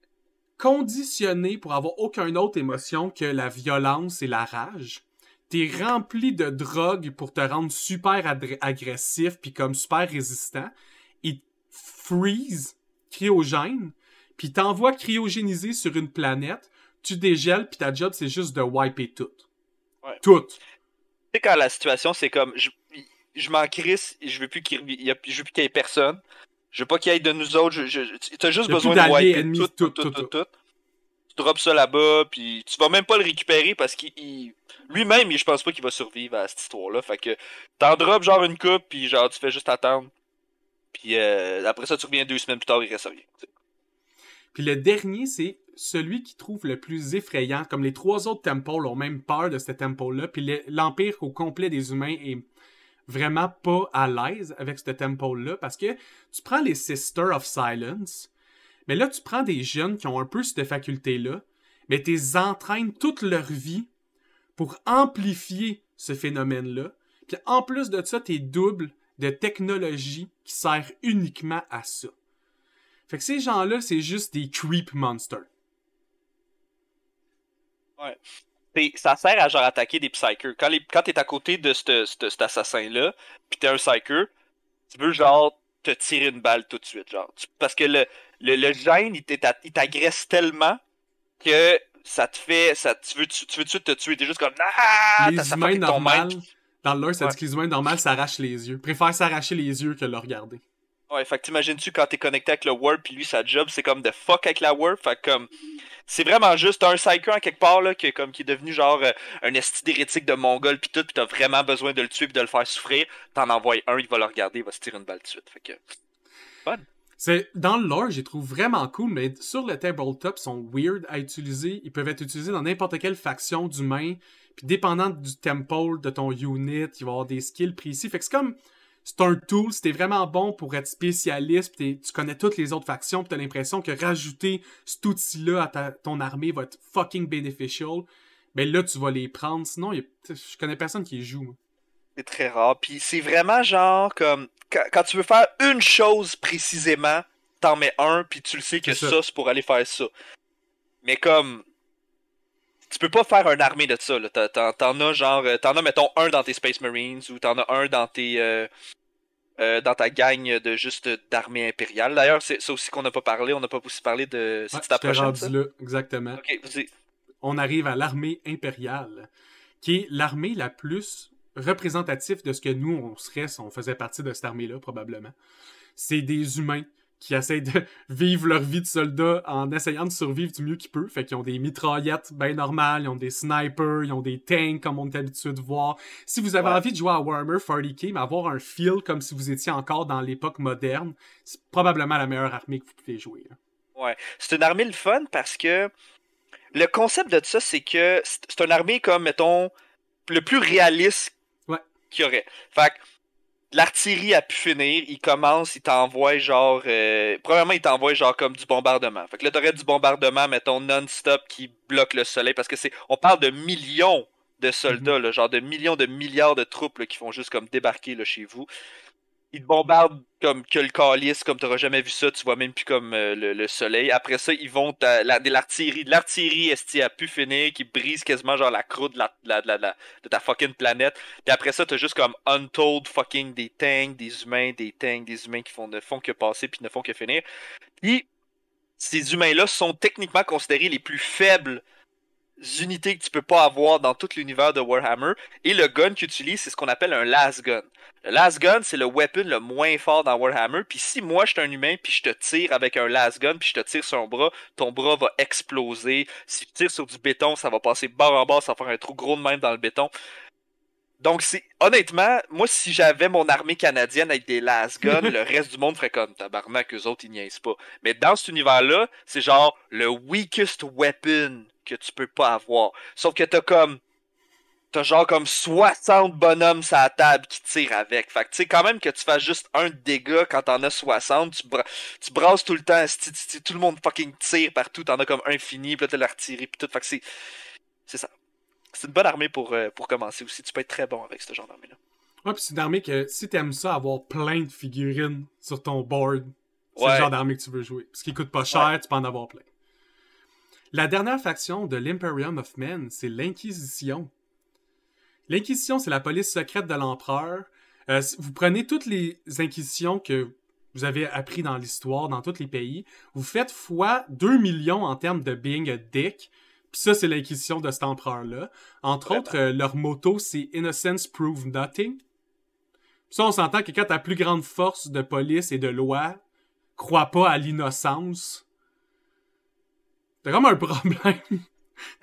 conditionné pour avoir aucune autre émotion que la violence et la rage. T'es rempli de drogue pour te rendre super agressif puis comme super résistant. Il freeze, cryogène, puis t'envoie cryogéniser sur une planète. Tu dégèles puis ta job c'est juste de wiper tout. Ouais. Tout. Tu sais quand la situation c'est comme je, je m'en crisse, je veux plus qu'il je veux plus qu'il y ait personne. Je veux pas qu'il aille de nous autres. T'as juste besoin de tout, tout, tout, tout, Tu drops ça là-bas, puis tu vas même pas le récupérer parce qu'il. Lui-même, je pense pas qu'il va survivre à cette histoire-là. Fait que t'en drops genre une coupe, puis genre tu fais juste attendre. Puis euh, après ça, tu reviens deux semaines plus tard, il reste rien. Puis le dernier, c'est celui qui trouve le plus effrayant. Comme les trois autres temples ont même peur de ce temple-là, puis l'empire au complet des humains est vraiment pas à l'aise avec ce tempo-là parce que tu prends les Sisters of Silence, mais là, tu prends des jeunes qui ont un peu cette faculté-là, mais tu les entraînes toute leur vie pour amplifier ce phénomène-là. Puis en plus de ça, tu es double de technologie qui sert uniquement à ça. Fait que ces gens-là, c'est juste des creep monsters. Ouais ça sert à genre attaquer des psychers. Quand, t'es à côté de cet assassin-là, pis t'es un psyker, tu veux genre te tirer une balle tout de suite, parce que le, le, gène, il t'agresse tellement que ça te fait. tu veux tu, de suite te tuer. T'es juste comme ah, Les humains normal, Dans le lore, ça dit que les humains s'arrachent les yeux. Préfère s'arracher les yeux que le regarder. Ouais, fait que t'imagines-tu quand t'es connecté avec le Warp, pis lui, sa job, c'est comme de fuck avec la Warp. Fait que comme. C'est vraiment juste un psycho à quelque part là, qui, comme, qui est devenu genre euh, un esti de mongol puis tout, pis t'as vraiment besoin de le tuer puis de le faire souffrir. T'en envoies un, il va le regarder, il va se tirer une balle de suite. Fait que. C'est, dans le lore, j'y trouve vraiment cool, mais sur le tabletop, ils sont weird à utiliser. Ils peuvent être utilisés dans n'importe quelle faction d'humains. Puis dépendant du temple, de ton unit, il va y avoir des skills précis. Fait que c'est comme c'est un tool, c'était vraiment bon pour être spécialiste, tu connais toutes les autres factions, tu as l'impression que rajouter cet outil-là à ton armée va être fucking beneficial. Mais là, tu vas les prendre, sinon, je connais personne qui les joue. C'est très rare, puis c'est vraiment genre comme quand, tu veux faire une chose précisément, t'en mets un, puis tu le sais que ça c'est pour aller faire ça. Mais comme tu peux pas faire une armée de ça. T'en, t'en as genre, euh, t'en as mettons un dans tes Space Marines ou t'en as un dans tes euh, euh, dans ta gang de juste d'armée impériale. D'ailleurs, c'est ça aussi qu'on n'a pas parlé. On n'a pas aussi parlé de cette ah, ouais, Là, exactement. On arrive à l'armée impériale, qui est l'armée la plus représentative de ce que nous on serait si on faisait partie de cette armée-là probablement. C'est des humains qui essayent de [LAUGHS] vivre leur vie de soldat en essayant de survivre du mieux qu'ils peuvent. Fait qu'ils ont des mitraillettes bien normales, ils ont des snipers, ils ont des tanks comme on est habitué de voir. Si vous avez envie de jouer à Warhammer 40k, mais avoir un feel comme si vous étiez encore dans l'époque moderne, c'est probablement la meilleure armée que vous pouvez jouer. Ouais, c'est une armée le fun parce que le concept de ça, c'est que c'est une armée comme, mettons, le plus réaliste ouais. qu'il y aurait. Fait L'artillerie a pu finir, il commence, il t'envoie genre. Euh, premièrement, il t'envoie genre comme du bombardement. Fait que là, t'aurais du bombardement, mettons, non-stop qui bloque le soleil parce que c'est. On parle de millions de soldats, mhm. le genre de millions de milliards de troupes qui font juste comme débarquer là, chez vous. Ils te bombardent comme que le calice, comme t'auras jamais vu ça, tu vois même plus comme euh, le, soleil. Après ça, ils vont de l'artillerie. L'artillerie, est a pu finir, qui brise quasiment genre la croûte de, la, de, ta fucking planète. Puis après ça, t'as juste comme untold fucking des tanks, des humains, des tanks, des humains qui font, ne font que passer puis ne font que finir. Puis ces humains-là sont techniquement considérés les plus faibles unités que tu peux pas avoir dans tout l'univers de Warhammer. Et le gun tu utilises c'est ce qu'on appelle un last gun. Le last gun, c'est le weapon le moins fort dans Warhammer. Puis si moi, je suis un humain, puis je te tire avec un last gun, puis je te tire sur un bras, ton bras va exploser. Si tu tires sur du béton, ça va passer barre en bas ça va faire un trou gros de même dans le béton. Donc, c'est honnêtement, moi, si j'avais mon armée canadienne avec des last guns, [LAUGHS] le reste du monde ferait comme tabarnak, eux autres, ils niaisent pas. Mais dans cet univers-là, c'est genre le weakest weapon que tu peux pas avoir. Sauf que t'as comme. T'as genre comme 60 bonhommes sur la table qui tirent avec. Fait que tu sais, quand même que tu fasses juste un dégât quand t'en as 60, tu, brasses tout le temps, tout le monde fucking tire partout, t'en as comme infini, pis là t'as l'artillerie pis tout. Fait que c'est. C'est ça. C'est une bonne armée pour, euh, pour commencer aussi. Tu peux être très bon avec ce genre d'armée-là. Ouais, pis c'est une armée que si t'aimes ça, avoir plein de figurines sur ton board, c'est le genre d'armée que tu veux jouer. Parce qu'il coûte pas cher, tu peux en avoir plein. La dernière faction de l'Imperium of Men, c'est l'Inquisition. L'Inquisition, c'est la police secrète de l'empereur. Euh, vous prenez toutes les inquisitions que vous avez appris dans l'histoire, dans tous les pays. Vous faites fois 2 millions en termes de being a dick. Puis ça, c'est l'inquisition de cet empereur-là. Entre autres, euh, leur motto, c'est Innocence Prove Nothing. ça, on s'entend que quand la plus grande force de police et de loi croit pas à l'innocence, T'as comme un problème.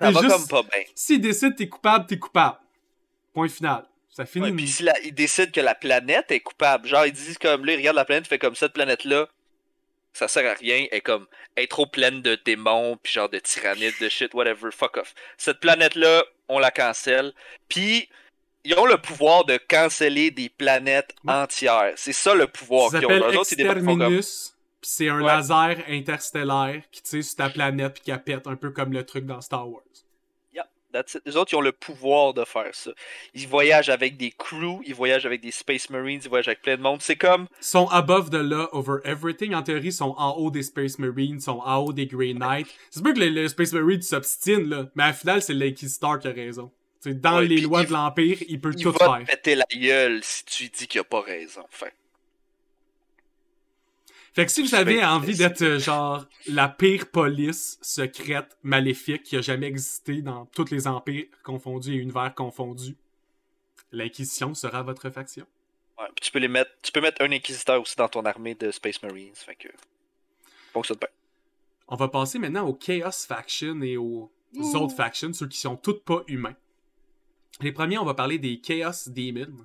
Ça va comme pas bien. décide t'es coupable, t'es coupable. Point final. Ça finit. Et puis s'ils décide que la planète est coupable, genre ils disent comme lui regarde la planète, fait comme cette planète-là, ça sert à rien, elle est comme trop pleine de démons, puis genre de tyrannides, de shit, whatever, fuck off. Cette planète-là, on la cancelle. Puis ils ont le pouvoir de canceller des planètes entières. C'est ça le pouvoir qu'ils ont. Eux autres, c'est un laser interstellaire qui tire sur ta planète puis qui la pète, un peu comme le truc dans Star Wars. Les autres, ils ont le pouvoir de faire ça. Ils voyagent avec des crews, ils voyagent avec des Space Marines, ils voyagent avec plein de monde. C'est comme. Ils sont above the law over everything. En théorie, ils sont en haut des Space Marines, ils sont en haut des Grey Knights. C'est sûr que les, Space Marines s'obstinent, là. Mais à la finale, c'est l'Inquisiteur qui a raison. dans les lois de l'Empire, il peut tout faire. Il péter la gueule si tu dis qu'il a pas raison. Enfin. Fait que si vous avez ben, envie d'être euh, genre la pire police secrète maléfique qui a jamais existé dans tous les empires confondus et univers confondus, l'Inquisition sera votre faction. Ouais, tu peux les mettre, tu peux mettre un inquisiteur aussi dans ton armée de Space Marines, fait que te bien. On va passer maintenant aux Chaos Faction et aux autres factions, ceux qui sont toutes pas humains. Les premiers, on va parler des Chaos Demons.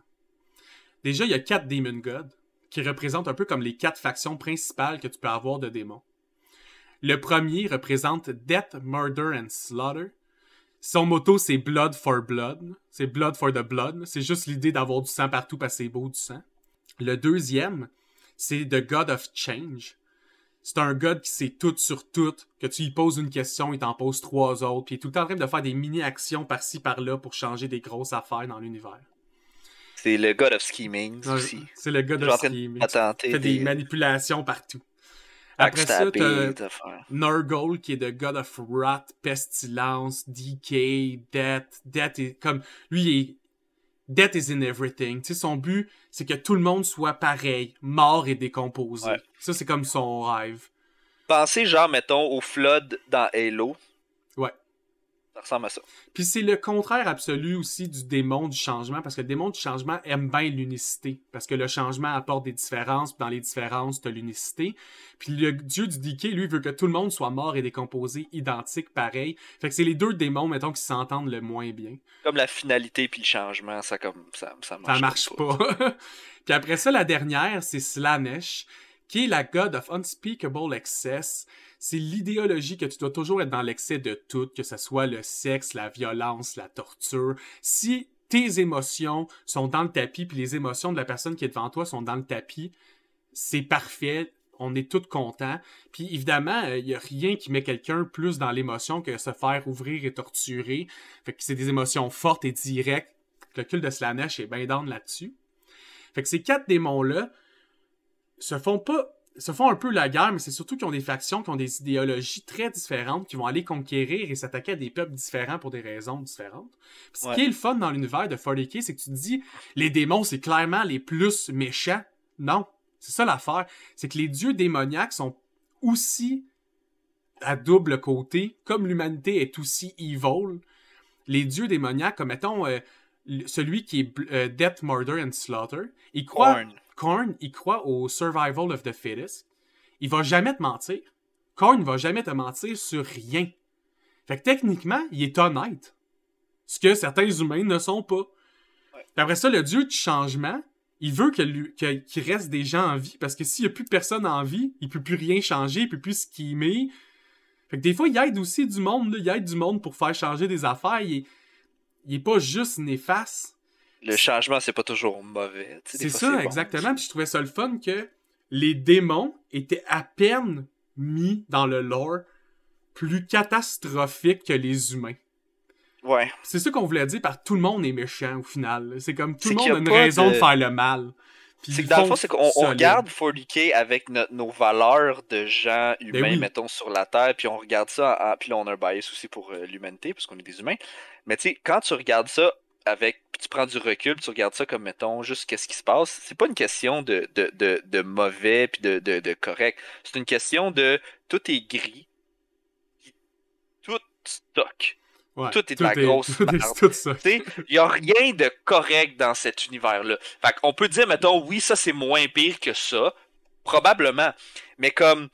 Déjà, il y a quatre Demon Gods qui représente un peu comme les quatre factions principales que tu peux avoir de démons. Le premier représente Death, Murder and Slaughter. Son motto, c'est Blood for Blood. C'est Blood for the Blood. C'est juste l'idée d'avoir du sang partout parce que c'est beau du sang. Le deuxième, c'est The God of Change. C'est un god qui sait tout sur tout, que tu lui poses une question, il t'en pose trois autres, puis il est tout le temps en train de faire des mini-actions par-ci par-là pour changer des grosses affaires dans l'univers. C'est le god of scheming aussi. C'est le god of scheming. Il fait des, des manipulations partout. Après ça, t'as Nurgle qui est le God of Rot, Pestilence, Decay, Death. Death est comme. Lui, il est. Death is in everything. son but, c'est que tout le monde soit pareil, mort et décomposé. Ça, c'est comme son rêve. Pensez, genre, mettons, au Flood dans Halo. Ça ressemble à ça. Puis c'est le contraire absolu aussi du démon du changement, parce que le démon du changement aime bien l'unicité, parce que le changement apporte des différences, puis dans les différences, t'as l'unicité. Puis le dieu du diqué, lui, veut que tout le monde soit mort et décomposé, identique, pareil. Fait que c'est les deux démons, mettons, qui s'entendent le moins bien. Comme la finalité puis le changement, ça comme ça, ça marche, pas. [LAUGHS] puis après ça, la dernière, c'est Slanesh, qui est la god of unspeakable excess c'est l'idéologie que tu dois toujours être dans l'excès de tout, que ce soit le sexe, la violence, la torture. Si tes émotions sont dans le tapis, puis les émotions de la personne qui est devant toi sont dans le tapis, c'est parfait, on est tous contents. Puis évidemment, il euh, n'y a rien qui met quelqu'un plus dans l'émotion que se faire ouvrir et torturer. Fait que c'est des émotions fortes et directes. Le cul de Slanesh est bien dans là-dessus. Fait que ces quatre démons-là se font pas se font un peu la guerre, mais c'est surtout qu'ils ont des factions qui ont des idéologies très différentes, qui vont aller conquérir et s'attaquer à des peuples différents pour des raisons différentes. Puis ce qui est le fun dans l'univers de 40K, c'est que tu te dis, les démons, c'est clairement les plus méchants. Non, c'est ça l'affaire. C'est que les dieux démoniaques sont aussi à double côté, comme l'humanité est aussi evil. Les dieux démoniaques, comme mettons euh, celui qui est euh, Death, Murder and Slaughter, ils croient... Korn, il croit au survival of the fittest. Il va jamais te mentir. Korn ne va jamais te mentir sur rien. Fait que techniquement, il est honnête. Ce que certains humains ne sont pas. Ouais. Après ça, le dieu du changement, il veut qu'il reste des gens en vie. Parce que s'il n'y a plus personne en vie, il peut plus rien changer, il peut plus skimmer. Fait que des fois, il aide aussi du monde. Il aide du monde pour faire changer des affaires. Il n'est pas juste néfaste le changement, c'est pas toujours mauvais. C'est ça, exactement. Puis je trouvais ça le fun que les démons étaient à peine mis dans le lore plus catastrophique que les humains. Ouais. C'est ça qu'on voulait dire par tout le monde est méchant au final. C'est comme tout le monde a, une raison de... faire le mal. C'est que dans le fond, c'est qu'on regarde 4K avec nos valeurs de gens ben humains, mettons, sur la Terre, puis on regarde ça, puis là, on a un bias aussi pour euh, l'humanité, parce qu'on est des humains. Mais tu sais, quand tu regardes ça avec tu prends du recul, tu regardes ça comme mettons juste qu'est-ce qui se passe. C'est pas une question de, de, mauvais puis de, correct. C'est une question de tout est gris, tout stock. tout est de la est, grosse [LAUGHS] Il n'y a rien de correct dans cet univers-là. Fait on peut dire, mettons, oui, ça c'est moins pire que ça. Probablement. Mais comme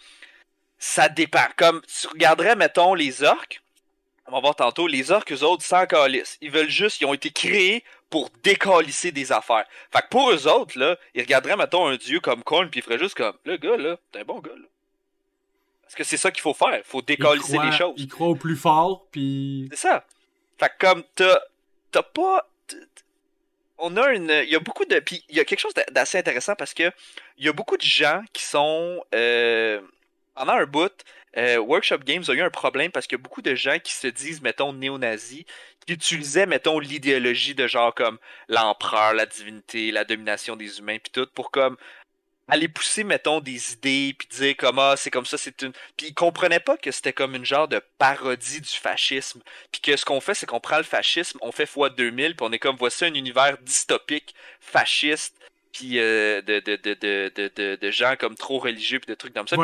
ça dépend. Comme tu regarderais, mettons, les orques, on va voir tantôt, les orques, eux autres, sans calice. Ils veulent juste, ils ont été créés pour décalisser des affaires. Fait que pour eux autres, là, ils regarderaient, mettons, un dieu comme Korn, puis ils feraient juste comme, le gars, là, t'es un bon gars, là. Parce que c'est ça qu'il faut faire, faut décalisser les choses. Ils croient au plus fort, puis... C'est ça. Fait que comme, t'as, t'as pas... On a une... Il y a beaucoup de... Puis il y a quelque chose d'assez intéressant parce que il y a beaucoup de gens qui sont... En euh, pendant un bout, euh, Workshop Games a eu un problème parce qu'il y a beaucoup de gens qui se disent, mettons, néo-nazis, qui utilisaient, mettons, l'idéologie de genre comme l'empereur, la divinité, la domination des humains, puis tout, pour comme aller pousser, mettons, des idées, puis dire comme, ah, c'est comme ça, c'est une... Puis ils comprenaient pas que c'était comme une genre de parodie du fascisme. Puis que ce qu'on fait, c'est qu'on prend le fascisme, on fait x 2000, puis on est comme, voici un univers dystopique, fasciste, puis euh, de, gens comme trop religieux puis de trucs comme ça.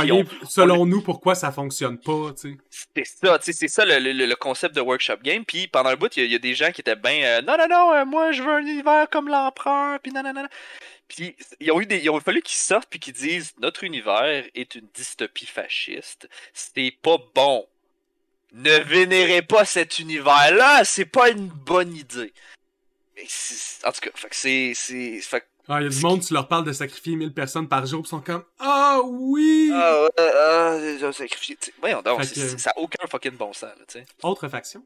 selon nous, pourquoi ça fonctionne pas, tu sais. C'est ça, c'est ça le, concept de workshop game. Puis pendant le bout, il y, a des gens qui étaient ben non non non, euh, moi je veux un univers comme l'empereur, puis non non non. Puis ils ont eu des, fallu qu'ils sortent puis qu'ils disent notre univers est une dystopie fasciste, c'est pas bon. Ne vénérez pas cet univers-là, c'est pas une bonne idée. en tout cas, fait que c'est, c'est, ah, il y a du monde, tu leur parles de sacrifier 1000 personnes par jour, ils sont comme Ah oui! Ah ouais, ah, sacrifié. ça n'a aucun fucking bon sens, tu Autre faction.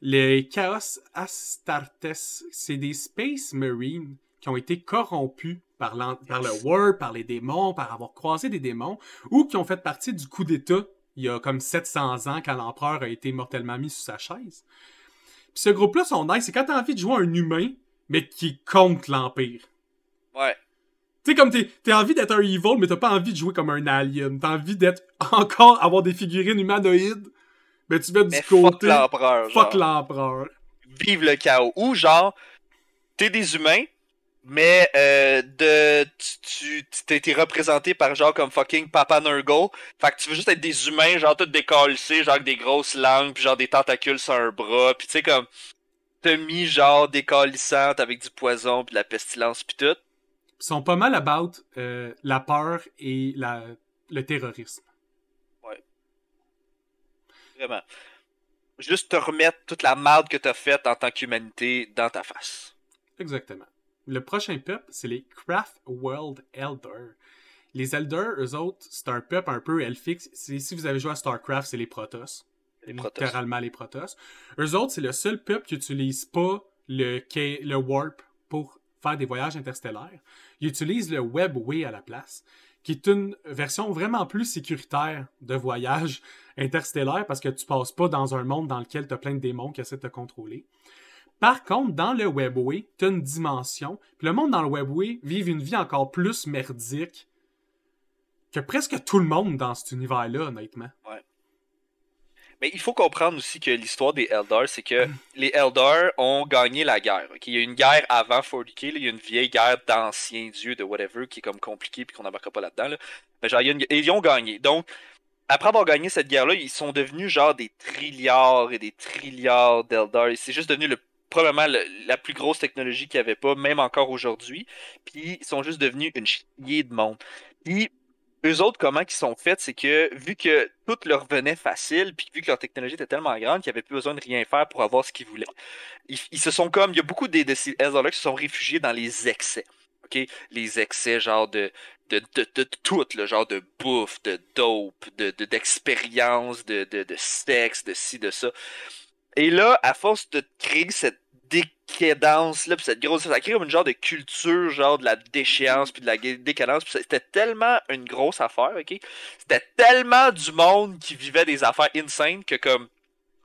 Les Chaos Astartes, c'est des Space Marines qui ont été corrompus par, par le World, par les démons, par avoir croisé des démons, ou qui ont fait partie du coup d'État il y a comme 700 ans quand l'empereur a été mortellement mis sous sa chaise. Puis ce groupe-là, son nice, c'est quand t'as envie de jouer un humain, mais qui compte l'Empire. Ouais. Tu sais, comme t'es, t'as envie d'être un evil, mais t'as pas envie de jouer comme un alien. T'as envie d'être [LAUGHS] encore, avoir des figurines humanoïdes, mais tu mets du côté. Fuck l'empereur. Fuck l'empereur. Vive le chaos. Ou genre, t'es des humains, mais euh, de tu t'es représenté par genre comme fucking Papa Nurgle. Fait que tu veux juste être des humains, genre tout décalcé, genre avec des grosses langues, puis genre des tentacules sur un bras, puis tu sais comme t'as mis genre décalissante avec du poison puis de la pestilence puis tout sont pas mal about euh, la peur et la, le terrorisme. Ouais. Vraiment. Juste te remettre toute la merde que t'as faite en tant qu'humanité dans ta face. Exactement. Le prochain peuple, c'est les Craft World Elder. Les Elder, eux autres, c'est un peuple un peu elfique. Si vous avez joué à StarCraft, c'est les Protoss. Littéralement les Protoss. Eux autres, c'est le seul peuple qui n'utilise pas le, le Warp pour faire des voyages interstellaires, Ils utilisent le WebWay à la place, qui est une version vraiment plus sécuritaire de voyage interstellaire parce que tu passes pas dans un monde dans lequel tu as plein de démons qui essaient de te contrôler. Par contre, dans le Webway, tu as une dimension, puis le monde dans le Webway vit une vie encore plus merdique que presque tout le monde dans cet univers-là, honnêtement. Ouais. Mais il faut comprendre aussi que l'histoire des Eldar, c'est que mm. les Eldar ont gagné la guerre. Il y a une guerre avant 40k, il y a une vieille guerre d'anciens dieux, de whatever, qui est comme compliquée puis qu'on n'embarquera pas là-dedans. Là. Mais genre, ils ont gagné. Donc, après avoir gagné cette guerre-là, ils sont devenus genre des trilliards et des trilliards d'Eldar. C'est juste devenu probablement la plus grosse technologie qu'il n'y avait pas, même encore aujourd'hui. Puis ils sont juste devenus une chier de monde. Puis eux autres, comment ils sont faits, c'est que vu que tout leur venait facile, puis vu que leur technologie était tellement grande qu'ils n'avaient plus besoin de rien faire pour avoir ce qu'ils voulaient, ils, se sont comme. Il y a beaucoup de, de là qui se sont réfugiés dans les excès. ok Les excès, genre de, de, de, de, tout, le genre de bouffe, de dope, d'expérience, de, de, de, de, sexe, de ci, de ça. Et là, à force de créer cette décadence là puis cette grosse ça crée comme une genre de culture genre de la déchéance puis de la décadence puis c'était tellement une grosse affaire ok c'était tellement du monde qui vivait des affaires insane que comme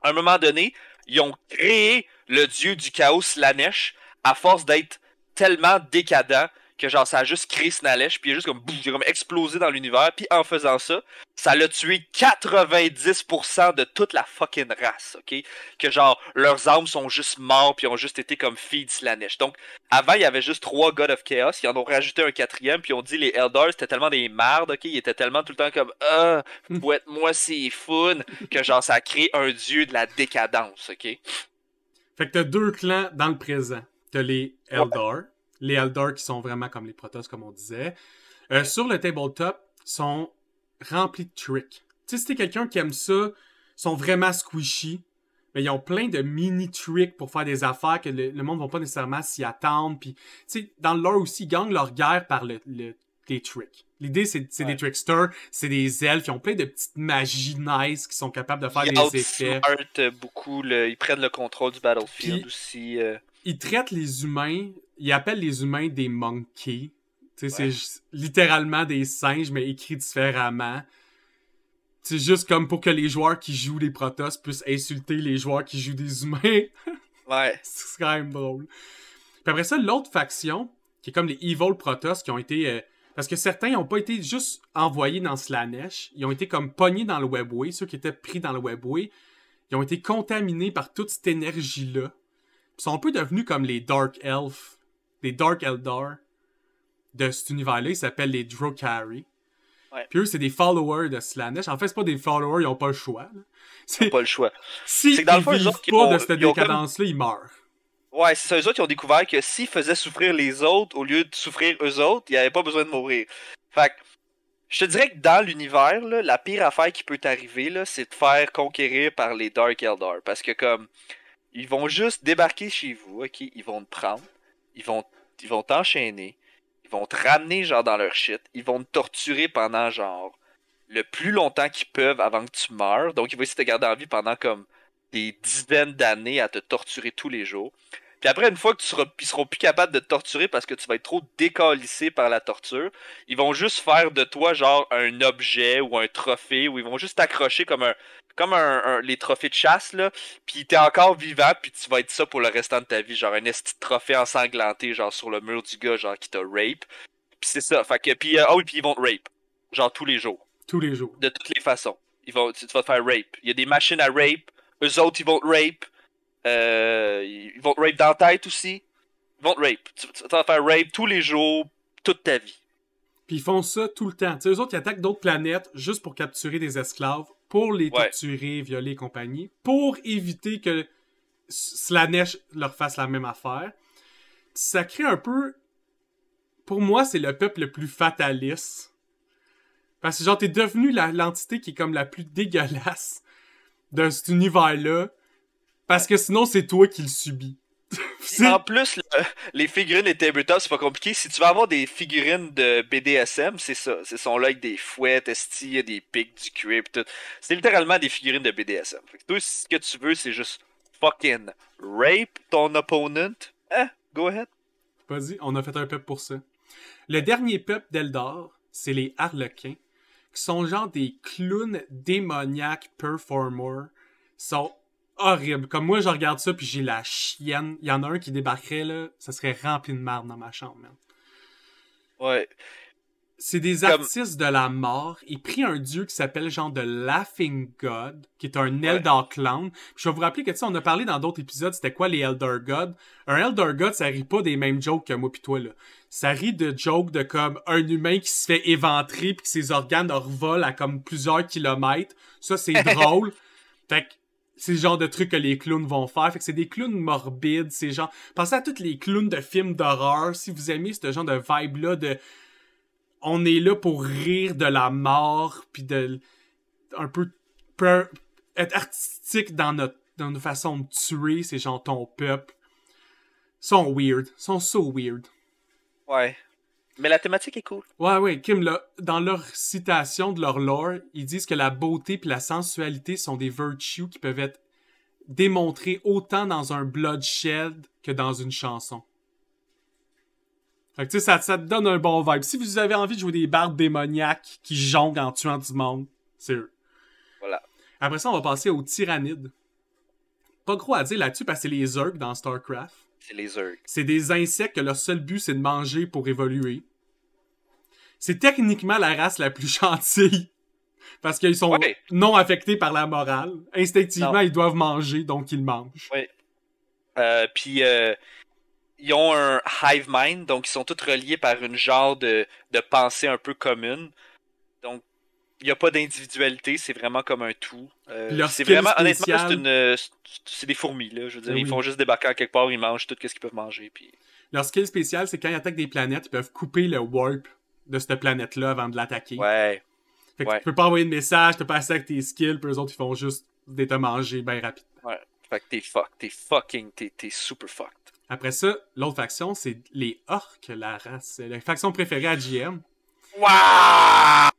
à un moment donné ils ont créé le dieu du chaos la neige à force d'être tellement décadent que genre ça a juste créé ce puis il a juste comme, boum, comme explosé dans l'univers, puis en faisant ça, ça l'a tué 90% de toute la fucking race, ok? Que genre, leurs âmes sont juste mortes, puis ont juste été comme filles de Slanesh. Donc, avant, il y avait juste trois God of Chaos, ils en ont rajouté un quatrième, puis ont dit les Elders, c'était tellement des mardes, ok? Ils étaient tellement tout le temps comme, ah, moi c'est fun, que genre, ça a créé un dieu de la décadence, ok? Fait que t'as deux clans dans le présent. T'as les Eldar, les Eldar qui sont vraiment comme les Protoss, comme on disait, euh, sur le tabletop sont remplis de tricks. Tu sais, si t'es quelqu'un qui aime ça, sont vraiment squishy, mais ils ont plein de mini tricks pour faire des affaires que le, monde ne va pas nécessairement s'y attendre. Puis, tu sais, dans le lore aussi, ils gagnent leur guerre par le, des tricks. L'idée, c'est des tricksters, c'est des elfes, ils ont plein de petites magies nice qui sont capables de faire des effets. Beaucoup ils prennent le contrôle du battlefield aussi. Euh, ils traitent les humains, il appelle les humains des monkeys. C'est littéralement des singes, mais écrits différemment. C'est juste comme pour que les joueurs qui jouent des Protoss puissent insulter les joueurs qui jouent des humains. [LAUGHS] ouais. C'est quand même drôle. Puis après ça, l'autre faction, qui est comme les Evil Protoss, qui ont été. Euh, parce que certains n'ont pas été juste envoyés dans Slanesh, ils ont été comme pognés dans le Webway, ceux qui étaient pris dans le Webway. Ils ont été contaminés par toute cette énergie-là sont un peu devenus comme les Dark Elves, les Dark Eldar de cet univers-là. Ils s'appellent les Drokari. Ouais. Puis eux, c'est des followers de Slanesh. En fait, c'est pas des followers, ils ont pas le choix. Ils n'ont pas le choix. Si c'est dans le ils pas ont, de cette décadence-là, ils meurent. Ouais, c'est eux autres, ils ont découvert que s'ils faisaient souffrir les autres au lieu de souffrir eux autres, ils n'avaient pas besoin de mourir. Fait que, je te dirais que dans l'univers, la pire affaire qui peut t'arriver, c'est de faire conquérir par les Dark Eldar. Parce que, comme, ils vont juste débarquer chez vous, ok? Ils vont te prendre, ils vont ils vont t'enchaîner, ils vont te ramener genre dans leur shit, ils vont te torturer pendant genre le plus longtemps qu'ils peuvent avant que tu meurs. Donc ils vont essayer de te garder en vie pendant comme des dizaines d'années à te torturer tous les jours. Puis après, une fois que tu seras, seront plus capables de te torturer parce que tu vas être trop décalissé par la torture, ils vont juste faire de toi genre un objet ou un trophée ou ils vont juste t'accrocher comme un, comme les trophées de chasse, là. Puis t'es encore vivant, puis tu vas être ça pour le restant de ta vie. Genre un esti trophée ensanglanté, genre sur le mur du gars, genre qui t'a rape. Puis c'est ça. Fait que, puis, oh, puis ils vont te rape. Genre tous les jours. Tous les jours. De toutes les façons. Ils vont, tu, vas te faire rape. Il y a des machines à rape. Eux autres, ils vont te rape. Euh, ils vont te rape dans la tête aussi. Ils vont te rape. Tu, vas te faire rape tous les jours, toute ta vie. Puis ils font ça tout le temps. Tu sais, eux autres, ils attaquent d'autres planètes juste pour capturer des esclaves pour les torturer, violer et compagnie, pour éviter que Slanesh leur fasse la même affaire. Ça crée un peu. Pour moi, c'est le peuple le plus fataliste. Parce que, genre, t'es devenu l'entité qui est comme la plus dégueulasse de cet univers-là. Parce que sinon, c'est toi qui le subis en plus, les figurines et tabletop, c'est pas compliqué. Si tu veux avoir des figurines de BDSM, c'est ça. C'est sont là avec des fouettes, esti, des pics, du cuir, tout. C'est littéralement des figurines de BDSM. Tout ce que tu veux, c'est juste fucking rape ton opponent. Eh, go ahead. Vas-y, on a fait un peuple pour ça. Le dernier peuple d'Eldor, c'est les Harlequins, qui sont genre des clowns démoniaques performers horrible. Comme moi, je regarde ça, puis j'ai la chienne. Il y en a un qui débarquerait, là, ça serait rempli de merde dans ma chambre, man. Ouais. C'est des artistes de la mort. Ils prient un dieu qui s'appelle genre de Laughing God, qui est un Elder Clan. je vais vous rappeler que, tu sais, on a parlé dans d'autres épisodes, c'était quoi les Elder God. Un Elder God, ça rit pas des mêmes jokes que moi pis toi, là. Ça rit de jokes de comme un humain qui se fait éventrer puis que ses organes revolent à comme plusieurs kilomètres. Ça, c'est [LAUGHS] drôle. Fait que c'est le genre de truc que les clowns vont faire. c'est des clowns morbides, ces gens. Pensez à tous les clowns de films d'horreur. Si vous aimez ce genre de vibe-là de... On est là pour rire de la mort, puis de... Un peu... Être artistique dans notre, façon de tuer, ces gens ton peuple. Ils sont weird. Ils sont so weird. Ouais, mais la thématique est cool. Ouais, ouais, Kim, dans leur citation de leur lore, ils disent que la beauté et la sensualité sont des virtues qui peuvent être démontrées autant dans un bloodshed que dans une chanson. Fait que, tu sais, ça, te donne un bon vibe. Si vous avez envie de jouer des bardes démoniaques qui jonglent en tuant du monde, c'est eux. Voilà. Après ça, on va passer aux tyrannides. Pas gros à dire là-dessus parce que c'est les Zerg dans StarCraft. C'est les Zerg. C'est des insectes que leur seul but, c'est de manger pour évoluer c'est techniquement la race la plus [LAUGHS] gentille. Parce qu'ils sont non affectés par la morale. Instinctivement, ils doivent manger, donc ils mangent. Oui. Euh, puis, euh, ils ont un hive mind, donc ils sont tous reliés par une genre de, pensée un peu commune. Donc, il n'y a pas d'individualité, c'est vraiment comme un tout. Euh, c'est vraiment, honnêtement, c'est des fourmis, là. Je veux dire, ben ils font juste débarquer à quelque part, ils mangent tout ce qu'ils peuvent manger. Puis... Leur skill spécial, c'est quand ils attaquent des planètes, ils peuvent couper le warp de cette planète-là avant de l'attaquer. Ouais. Fait que tu peux pas envoyer de message, t'as pas assez avec tes skills, puis eux autres, ils font juste des te manger bien rapidement. Ouais. Fait que t'es fucked. t'es fucking, t'es, super fucked. Après ça, l'autre faction, c'est les orques, la race. la faction préférée à GM. Wow!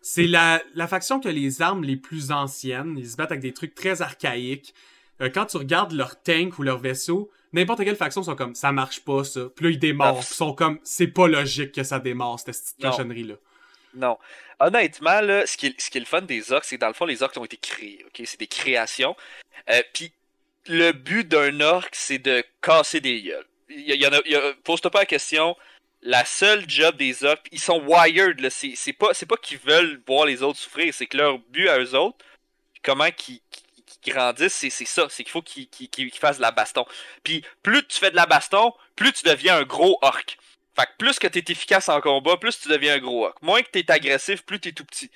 C'est la, la, faction qui a les armes les plus anciennes. Ils se battent avec des trucs très archaïques. Euh, quand tu regardes leur tank ou leur vaisseau, n'importe quelle faction sont comme ça marche pas ça. Puis ils démarrent, Ils sont comme c'est pas logique que ça démarre cette petite là. Non. Honnêtement, là, ce, qui est, ce qui est le fun des orcs, c'est que dans le fond, les orcs ont été créés, ok? C'est des créations. Euh, puis le but d'un orc, c'est de casser des gueules. Il y, en a, pose-toi pas la question. La seule job des orcs, ils sont wired, là. C'est, pas, pas qu'ils veulent voir les autres souffrir, c'est que leur but à eux autres, comment qu'ils grandissent, c'est, ça, c'est qu'il faut qu'ils qu fassent de la baston. Puis plus tu fais de la baston, plus tu deviens un gros orc. Fait que plus que t'es efficace en combat, plus tu deviens un gros orc. Moins que t'es agressif, plus t'es tout petit.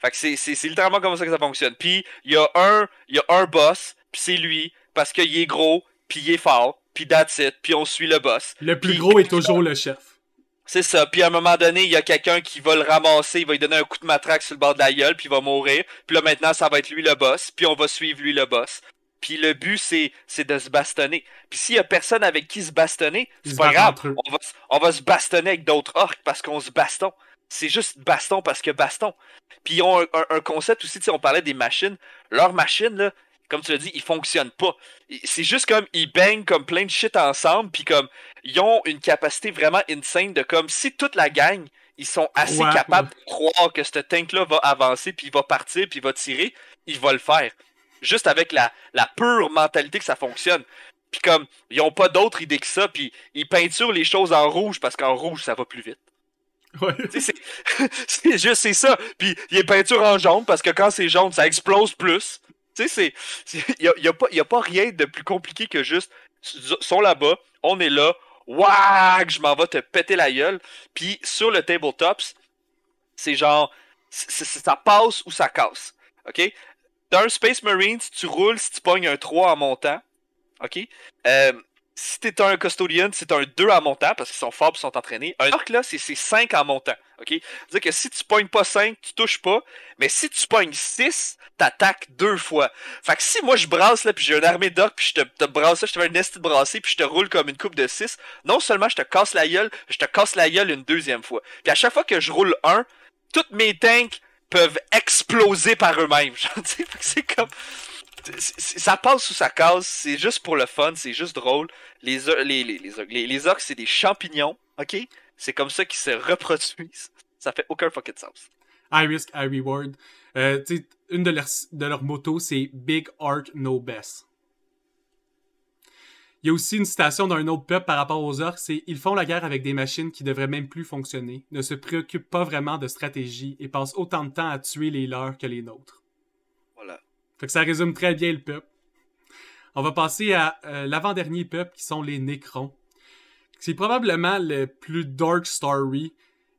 Fait que c'est, c'est, littéralement comme ça que ça fonctionne. Puis il y a un, y un boss, puis c'est lui, parce qu'il est gros, puis il est fort, puis that's it, puis on suit le boss. Le plus gros est toujours le chef. C'est ça. Puis à un moment donné, il y a quelqu'un qui va le ramasser, il va lui donner un coup de matraque sur le bord de la gueule, puis il va mourir. Puis là maintenant, ça va être lui le boss, puis on va suivre lui le boss. Puis le but, c'est, de se bastonner. Puis s'il y a personne avec qui se bastonner, c'est pas grave. On va, se bastonner avec d'autres orques parce qu'on se baston. C'est juste baston parce que baston. Puis ils ont un, concept aussi concept aussi, on parlait des machines. leurs machines, là, comme tu l'as dit, ils fonctionnent pas. C'est juste comme ils baignent comme plein de shit ensemble, puis comme ils ont une capacité vraiment insane de comme si toute la gang ils sont assez capables de croire que ce tank-là va avancer, puis il va partir, puis il va tirer, il va le faire. Juste avec la, la pure mentalité que ça fonctionne. Puis comme, ils ont pas d'autre idée que ça, puis ils peinturent les choses en rouge, parce qu'en rouge, ça va plus vite. Ouais. [LAUGHS] c'est juste, c'est ça. Puis ils peinturent en jaune, parce que quand c'est jaune, ça explose plus. Tu sais, c'est. Il n'y a, pas rien de plus compliqué que juste. Sont là-bas, on est là, waouh, je m'en vais te péter la gueule. Puis sur le tabletops, c'est genre. Ça passe ou ça casse. OK? Dans Space Marine, si tu roules, si tu pognes un 3 en montant, OK? Euh, si t'es un custodian, c'est un 2 en montant parce qu'ils sont forts et sont entraînés. Un orc, là, c'est 5 en montant. OK? C'est-à-dire que si tu pognes pas 5, tu touches pas. Mais si tu pognes 6, t'attaques deux fois. Fait que si moi je brasse, là, puis j'ai une armée d'orcs, puis je te, te, brasse, je te fais un estime de brasser, puis je te roule comme une coupe de 6, non seulement je te casse la gueule, je te casse la gueule une deuxième fois. Puis à chaque fois que je roule 1, toutes mes tanks peuvent exploser par eux-mêmes. [LAUGHS] c'est comme ça passe sous sa case, c'est juste pour le fun, c'est juste drôle. Les, les, les, les, c'est des champignons, ok? C'est comme ça qu'ils se reproduisent. Ça fait aucun fucking sens. High risk, high reward. Euh, une de leurs, de leurs motos, c'est Big Art, No Best. Il y a aussi une citation d'un autre peuple par rapport aux orcs c'est Ils font la guerre avec des machines qui devraient même plus fonctionner, ne se préoccupent pas vraiment de stratégie et passent autant de temps à tuer les leurs que les nôtres ça résume très bien le peuple. On va passer à euh, l'avant-dernier peuple qui sont les Nécrons. C'est probablement le plus dark story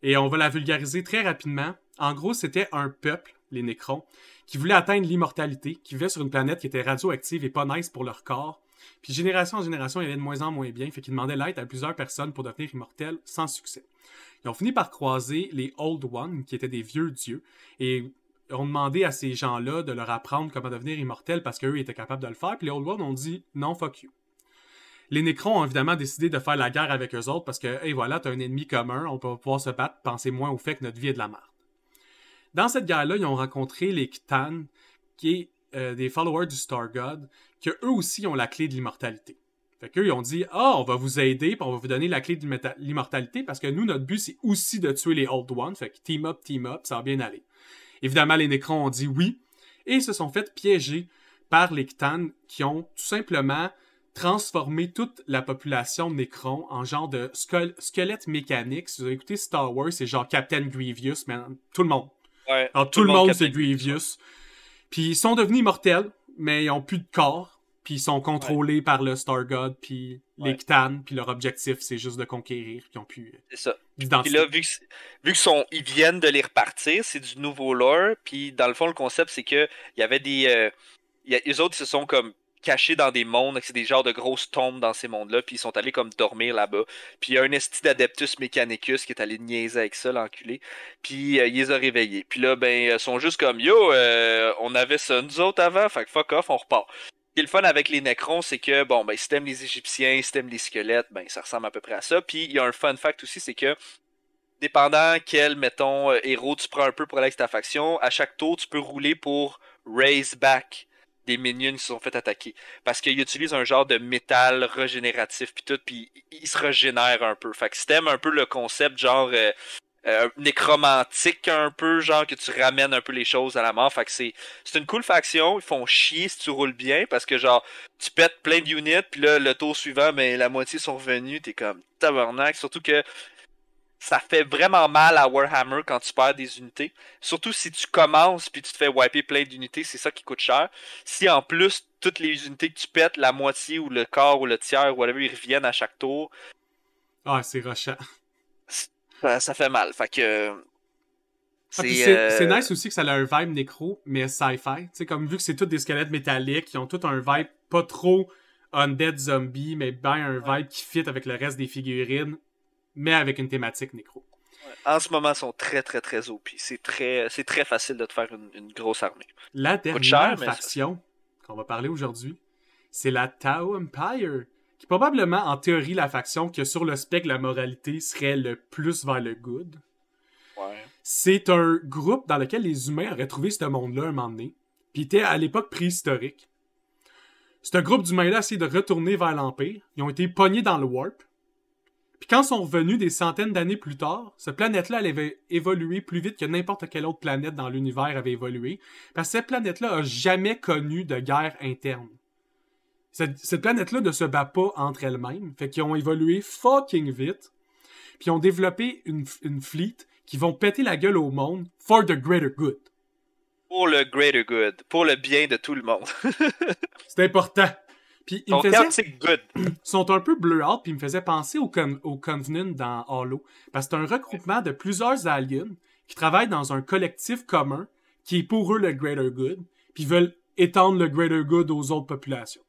et on va la vulgariser très rapidement. En gros, c'était un peuple, les Nécrons, qui voulait atteindre l'immortalité, qui vivait sur une planète qui était radioactive et pas nice pour leur corps. Puis génération en génération, il allait de moins en moins bien, fait qu'ils demandaient l'aide à plusieurs personnes pour devenir immortels sans succès. Ils ont fini par croiser les Old Ones, qui étaient des vieux dieux, et ont demandé à ces gens-là de leur apprendre comment devenir immortels parce qu'eux étaient capables de le faire. Puis les Old World ont dit non, fuck you. Les Nécrons ont évidemment décidé de faire la guerre avec eux autres parce que, et voilà, t'as un ennemi commun, on peut pouvoir se battre, penser moins au fait que notre vie est de la merde. Dans cette guerre-là, ils ont rencontré les Kitan qui est euh, des followers du Star God, que eux aussi ont la clé de l'immortalité. Fait qu'eux, ils ont dit Ah, on va vous aider, puis on va vous donner la clé de l'immortalité, parce que nous, notre but, c'est aussi de tuer les Old Ones. Fait que team up, team up, ça va bien aller. Évidemment, les Nécrons ont dit oui et se sont fait piéger par les k'tan qui ont tout simplement transformé toute la population Nécron en genre de squelette mécanique. Si vous avez écouté Star Wars, c'est genre Captain Grievous, mais tout le monde. Alors, tout, le monde, c'est Grievous. Puis ils sont devenus mortels, mais ils n'ont plus de corps puis ils sont contrôlés par le Star God, puis les Kitan puis leur objectif, c'est juste de conquérir, puis ils ont pu... Euh, c'est ça. Puis là, vu que, ils viennent de les repartir, c'est du nouveau lore, puis dans le fond, le concept, c'est que il y avait des... Euh, les autres, se sont comme cachés dans des mondes, c'est des genres de grosses tombes dans ces mondes-là, puis ils sont allés comme dormir là-bas. Puis il y a un esti d'Adeptus Mechanicus qui est allé niaiser avec ça, l'enculé, puis ils euh, il les a réveillés. Puis là, ben, ils sont juste comme « Yo, on avait ça nous autres avant, fait que fuck off, on repart. » est le fun avec les Necrons, c'est que, bon, ben, si t'aimes les Égyptiens, si t'aimes les squelettes, ben, ça ressemble à peu près à ça. Puis, il y a un fun fact aussi, c'est que, dépendant quel, mettons, euh, héros tu prends un peu pour aller avec ta faction, à chaque tour, tu peux rouler pour raise back des minions qui se sont fait attaquer. Parce qu'ils utilisent un genre de métal régénératif, puis tout, puis ils se régénèrent un peu. Fait que si t'aimes un peu le concept, genre, euh, euh, nécromantique un peu, genre que tu ramènes un peu les choses à la mort. Fait que c'est, c'est une cool faction, ils font chier si tu roules bien, parce que genre, tu pètes plein d'unités puis là, le tour suivant, mais ben, la moitié sont revenus, t'es comme tabarnak, surtout que ça fait vraiment mal à Warhammer quand tu perds des unités. Surtout si tu commences puis tu te fais wiper plein d'unités, c'est ça qui coûte cher. Si en plus, toutes les unités que tu pètes, la moitié ou le quart ou le tiers ou whatever, ils reviennent à chaque tour. Ah, c'est rochant ça, fait mal. Ah, euh, c'est nice aussi que ça a un vibe nécro, mais sci-fi. Tu comme vu que c'est tous des squelettes métalliques, qui ont tout un vibe pas trop undead zombie, mais bien un vibe qui fit avec le reste des figurines, mais avec une thématique nécro. En ce moment, ils sont très, très, très OP. C'est très, très facile de te faire une, grosse armée. La dernière faction qu'on va parler aujourd'hui, c'est la Tao Empire qui est probablement en théorie la faction que sur le spectre la moralité serait le plus vers le good. C'est un groupe dans lequel les humains auraient trouvé ce monde-là un moment donné, puis était à l'époque préhistorique. C'est un groupe d'humains-là a de retourner vers l'Empire. Ils ont été pognés dans le warp. Puis quand ils sont revenus des centaines d'années plus tard, cette planète-là, avait évolué plus vite que n'importe quelle autre planète dans l'univers avait évolué. Parce que cette planète-là a jamais connu de guerre interne. Cette, planète-là ne se bat pas entre elles-mêmes. Fait qu'ils ont évolué fucking vite. Puis ils ont développé une, une fleet qui vont péter la gueule au monde for the greater good. Pour le greater good. Pour le bien de tout le monde. [LAUGHS] C'est important. Puis ils [CLEARS THROAT] sont un peu bleu out, puis ils me faisaient penser au, con... au dans Halo. Parce que c'est un regroupement de plusieurs aliens qui travaillent dans un collectif commun qui est pour eux le greater good, puis veulent étendre le greater good aux autres populations.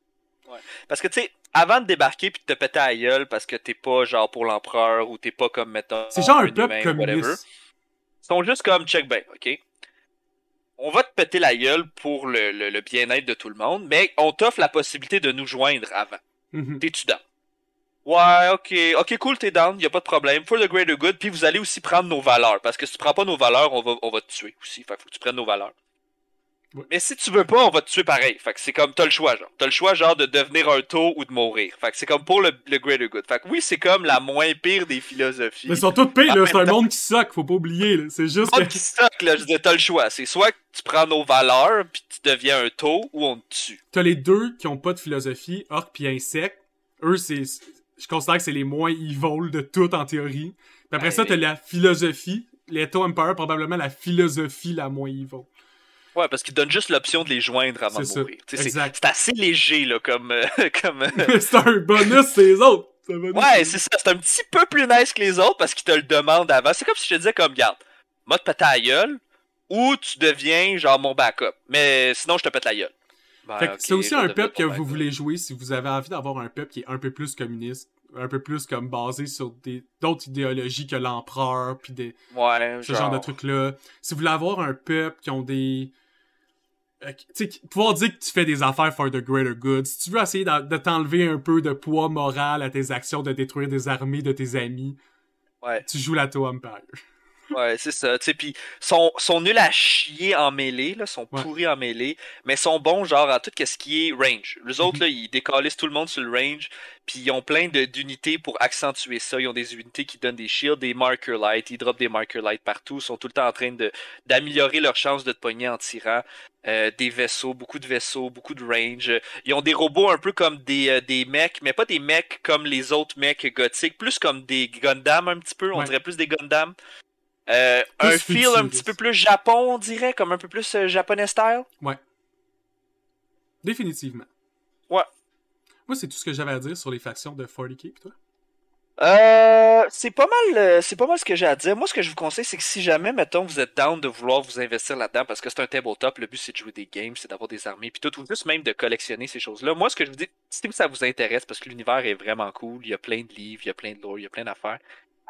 Parce que, tu sais, avant de débarquer puis de te péter la gueule parce que t'es pas genre pour l'empereur ou t'es pas comme, mettons. C'est genre un peuple communiste. Ils sont juste comme check back », ok? On va te péter la gueule pour le, bien-être de tout le monde, mais on t'offre la possibilité de nous joindre avant. Mhm. T'es-tu down? Ouais, ok, ok, cool, t'es down, y a pas de problème. For the greater good, puis vous allez aussi prendre nos valeurs, parce que si tu prends pas nos valeurs, on va, on va te tuer aussi. Fait faut que tu prennes nos valeurs. Mais si tu veux pas, on va te tuer pareil. Fait que c'est comme, t'as le choix, genre. T'as le choix, genre, de devenir un taux ou de mourir. Fait que c'est comme pour le, le, greater good. Fait que oui, c'est comme la moins pire des philosophies. Mais sont toutes C'est un monde qui soque, faut pas oublier, C'est juste. Un monde qui soque, là. Je t'as le choix. C'est soit que tu prends nos valeurs, puis tu deviens un taux, ou on te tue. T'as les deux qui ont pas de philosophie, orc puis insecte. Eux, c'est. Je considère que c'est les moins evil de tout en théorie. mais après ben ça, t'as la philosophie. Les taux Empire, probablement la philosophie la moins evil. Ouais, parce qu'il donne juste l'option de les joindre avant de mourir. C'est assez léger, là, comme. Euh, [LAUGHS] comme euh, [LAUGHS] c'est un bonus, ces autres. Ouais, c'est ça. C'est un petit peu plus nice que les autres parce qu'ils te le demandent avant. C'est comme si je te disais, comme, garde, moi te pète ou tu deviens, genre, mon backup. Mais sinon, je te pète la gueule. Ben, c'est aussi un pep que vous voulez jouer si vous avez envie d'avoir un pep qui est un peu plus communiste, un peu plus comme basé sur d'autres idéologies que l'empereur, puis des, ouais, ce genre, de trucs-là. Si vous voulez avoir un peuple qui ont des euh, sais pouvoir dire que tu fais des affaires for the greater good, si tu veux essayer de t'enlever un peu de poids moral à tes actions de détruire des armées de tes amis, tu joues la To Empire. Ouais, c'est ça. Tu sais, puis sont, sont nuls à chier en mêlée, là, sont pourris en mêlée, mais sont bons genre à tout ce qui est range. Les autres, mm-hmm. là, ils décalissent tout le monde sur le range, puis ils ont plein d'unités pour accentuer ça. Ils ont des unités qui donnent des shields, des marker lights, ils dropent des marker lights partout, ils sont tout le temps en train d'améliorer leur chances de te pogner en tirant. Euh, des vaisseaux, beaucoup de vaisseaux, beaucoup de range. Ils ont des robots un peu comme euh, des, mecs, mais pas des mecs comme les autres mecs gothiques, plus comme des Gundam un petit peu, on dirait plus des Gundam. Euh, un feel un petit peu plus Japon, on dirait, comme un peu plus euh, japonais style. Ouais. Définitivement. Ouais. Moi, c'est tout ce que j'avais à dire sur les factions de 40k, toi? Euh, c'est pas mal, c'est pas ce que j'ai à dire. Moi, ce que je vous conseille, c'est que si jamais, mettons, vous êtes down de vouloir vous investir là-dedans, parce que c'est un tabletop, le but c'est de jouer des games, c'est d'avoir des armées, puis tout, juste même de collectionner ces choses-là. Moi, ce que je vous dis, si ça vous intéresse, parce que l'univers est vraiment cool, il y a plein de livres, il y a plein de lore, il y a plein d'affaires,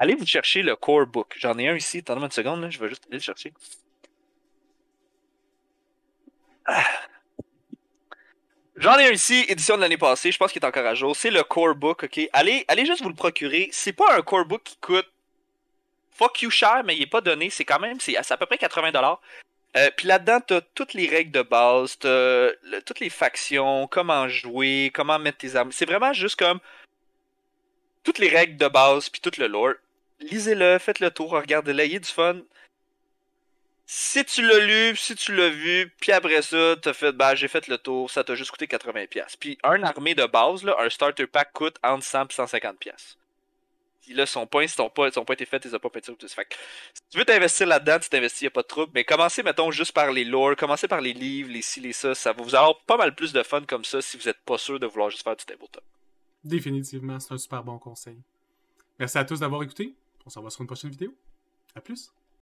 allez vous chercher le core book. J'en ai un ici. attendez une seconde, je vais juste aller le chercher. Ah. J'en ai un ici, édition de l'année passée, je pense qu'il est encore à jour. C'est le core book, ok? Allez, allez juste vous le procurer. C'est pas un core book qui coûte fuck you cher, mais il est pas donné. C'est quand même, c'est à peu près 80$. Euh, puis là-dedans, t'as toutes les règles de base, t'as toutes les factions, comment jouer, comment mettre tes armes. C'est vraiment juste comme toutes les règles de base puis tout le lore lisez-le, faites le tour, regardez-le, il a du fun. Si tu l'as lu, si tu l'as vu, puis après ça, t'as fait, bah, j'ai fait le tour, ça t'a juste coûté 80$. Puis un ah. armée de base, un starter pack coûte entre 100 et 150$. Puis là, son point, si pas, pas, pas été faits, ils n'ont pas pété. Fait si tu veux t'investir là-dedans, tu t'investis, n'y a pas de trouble. Mais commencez, mettons, juste par les lore, commencez par les livres, les ci, les ça. Ça va vous avoir pas mal plus de fun comme ça si vous n'êtes pas sûr de vouloir juste faire du tabletop. Définitivement, c'est un super bon conseil. Merci à tous d'avoir écouté. On se revoit sur une prochaine vidéo. A plus!